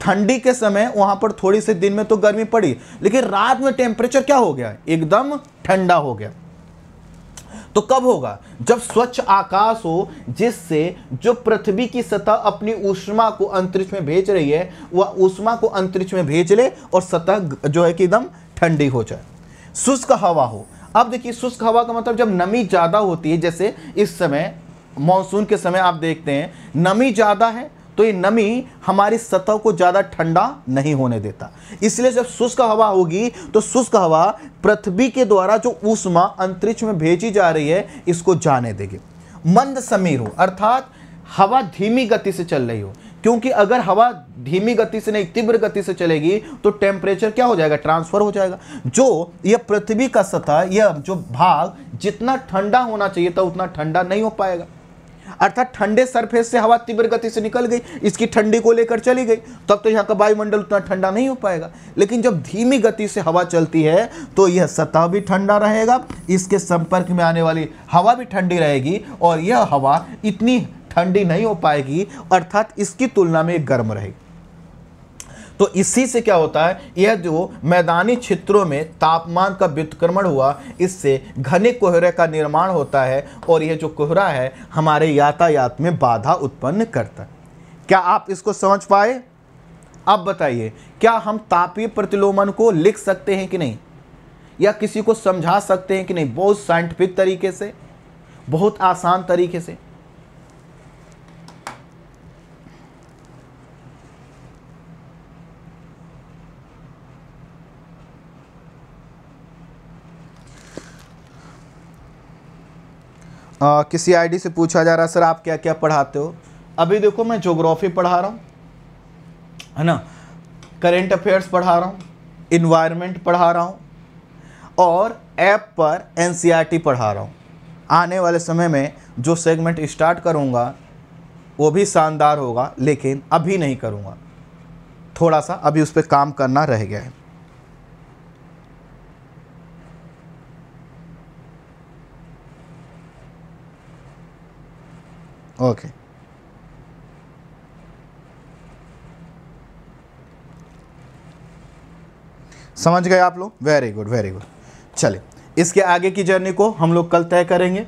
ठंडी के समय वहां पर थोड़ी से दिन में तो गर्मी पड़ी लेकिन रात में टेम्परेचर क्या हो गया एकदम ठंडा हो गया तो कब होगा जब स्वच्छ आकाश हो जिससे जो पृथ्वी की सतह अपनी ऊष्मा को अंतरिक्ष में भेज रही है वह ऊष्मा को अंतरिक्ष में भेज ले और सतह जो है कि एकदम ठंडी हो जाए शुष्क हवा हो अब देखिए शुष्क हवा का मतलब जब नमी ज़्यादा होती है जैसे इस समय मानसून के समय आप देखते हैं नमी ज़्यादा है तो ये नमी हमारी सतह को ज़्यादा ठंडा नहीं होने देता इसलिए जब शुष्क हवा होगी तो शुष्क हवा पृथ्वी के द्वारा जो ऊष्मा अंतरिक्ष में भेजी जा रही है इसको जाने देगी मंद समीर हो अर्थात हवा धीमी गति से चल रही हो क्योंकि अगर हवा धीमी गति से नहीं तीव्र गति से चलेगी तो टेम्परेचर क्या हो जाएगा ट्रांसफर हो जाएगा जो यह पृथ्वी का सतह यह जो भाग जितना ठंडा होना चाहिए था उतना ठंडा नहीं हो पाएगा अर्थात ठंडे सरफेस से हवा तीव्र गति से निकल गई इसकी ठंडी को लेकर चली गई तब तो यहाँ का वायुमंडल उतना ठंडा नहीं हो पाएगा लेकिन जब धीमी गति से हवा चलती है तो यह सतह भी ठंडा रहेगा इसके संपर्क में आने वाली हवा भी ठंडी रहेगी और यह हवा इतनी ठंडी नहीं हो पाएगी अर्थात इसकी तुलना में गर्म रहेगी तो इसी से क्या होता है यह जो मैदानी क्षेत्रों में तापमान का व्युतक्रमण हुआ इससे घने कोहरे का निर्माण होता है और यह जो कोहरा है हमारे यातायात में बाधा उत्पन्न करता है क्या आप इसको समझ पाए अब बताइए क्या हम तापीय प्रतिलोमन को लिख सकते हैं कि नहीं या किसी को समझा सकते हैं कि नहीं बहुत साइंटिफिक तरीके से बहुत आसान तरीके से आ, किसी आईडी से पूछा जा रहा है सर आप क्या क्या पढ़ाते हो अभी देखो मैं जोग्राफ़ी पढ़ा रहा हूँ है ना करेंट अफेयर्स पढ़ा रहा हूँ इन्वायरमेंट पढ़ा रहा हूँ और ऐप पर एन e पढ़ा रहा हूँ आने वाले समय में जो सेगमेंट स्टार्ट करूँगा वो भी शानदार होगा लेकिन अभी नहीं करूँगा थोड़ा सा अभी उस पर काम करना रह गया है ओके समझ गए आप लोग वेरी गुड वेरी गुड चलिए इसके आगे की जर्नी को हम लोग कल तय करेंगे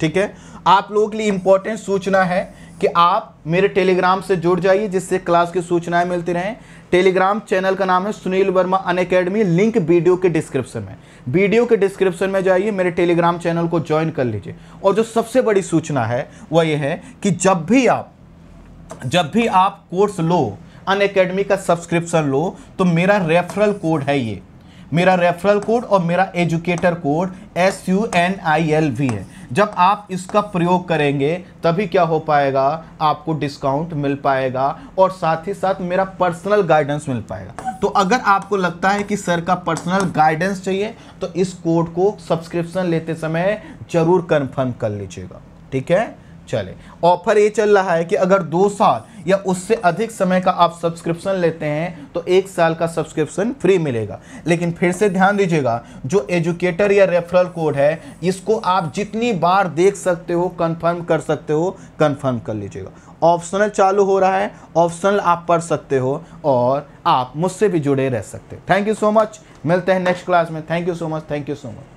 ठीक है आप लोगों के लिए इंपॉर्टेंट सूचना है कि आप मेरे टेलीग्राम से जुड़ जाइए जिससे क्लास की सूचनाएं मिलती रहें टेलीग्राम चैनल का नाम है Sunil Verma Unacademy link video के डिस्क्रिप्शन में वीडियो के डिस्क्रिप्शन में जाइए मेरे टेलीग्राम चैनल को ज्वाइन कर लीजिए और जो सबसे बड़ी सूचना है वह यह है कि जब भी आप जब भी आप कोर्स लो अन का सब्सक्रिप्शन लो तो मेरा रेफरल कोड है ये मेरा रेफरल कोड और मेरा educator code S U N I L V है जब आप इसका प्रयोग करेंगे तभी क्या हो पाएगा आपको डिस्काउंट मिल पाएगा और साथ ही साथ मेरा पर्सनल गाइडेंस मिल पाएगा तो अगर आपको लगता है कि सर का पर्सनल गाइडेंस चाहिए तो इस कोड को सब्सक्रिप्शन लेते समय ज़रूर कन्फर्म कर लीजिएगा ठीक है चले ऑफर ये चल रहा है कि अगर दो साल या उससे अधिक समय का आप सब्सक्रिप्शन लेते हैं तो एक साल का सब्सक्रिप्शन फ्री मिलेगा लेकिन फिर से ध्यान दीजिएगा जो एजुकेटर या रेफरल कोड है इसको आप जितनी बार देख सकते हो कंफर्म कर सकते हो कंफर्म कर लीजिएगा ऑप्शनल चालू हो रहा है ऑप्शनल आप पढ़ सकते हो और आप मुझसे भी जुड़े रह सकते हो थैंक यू सो मच मिलते हैं नेक्स्ट क्लास में thank you so much thank you so much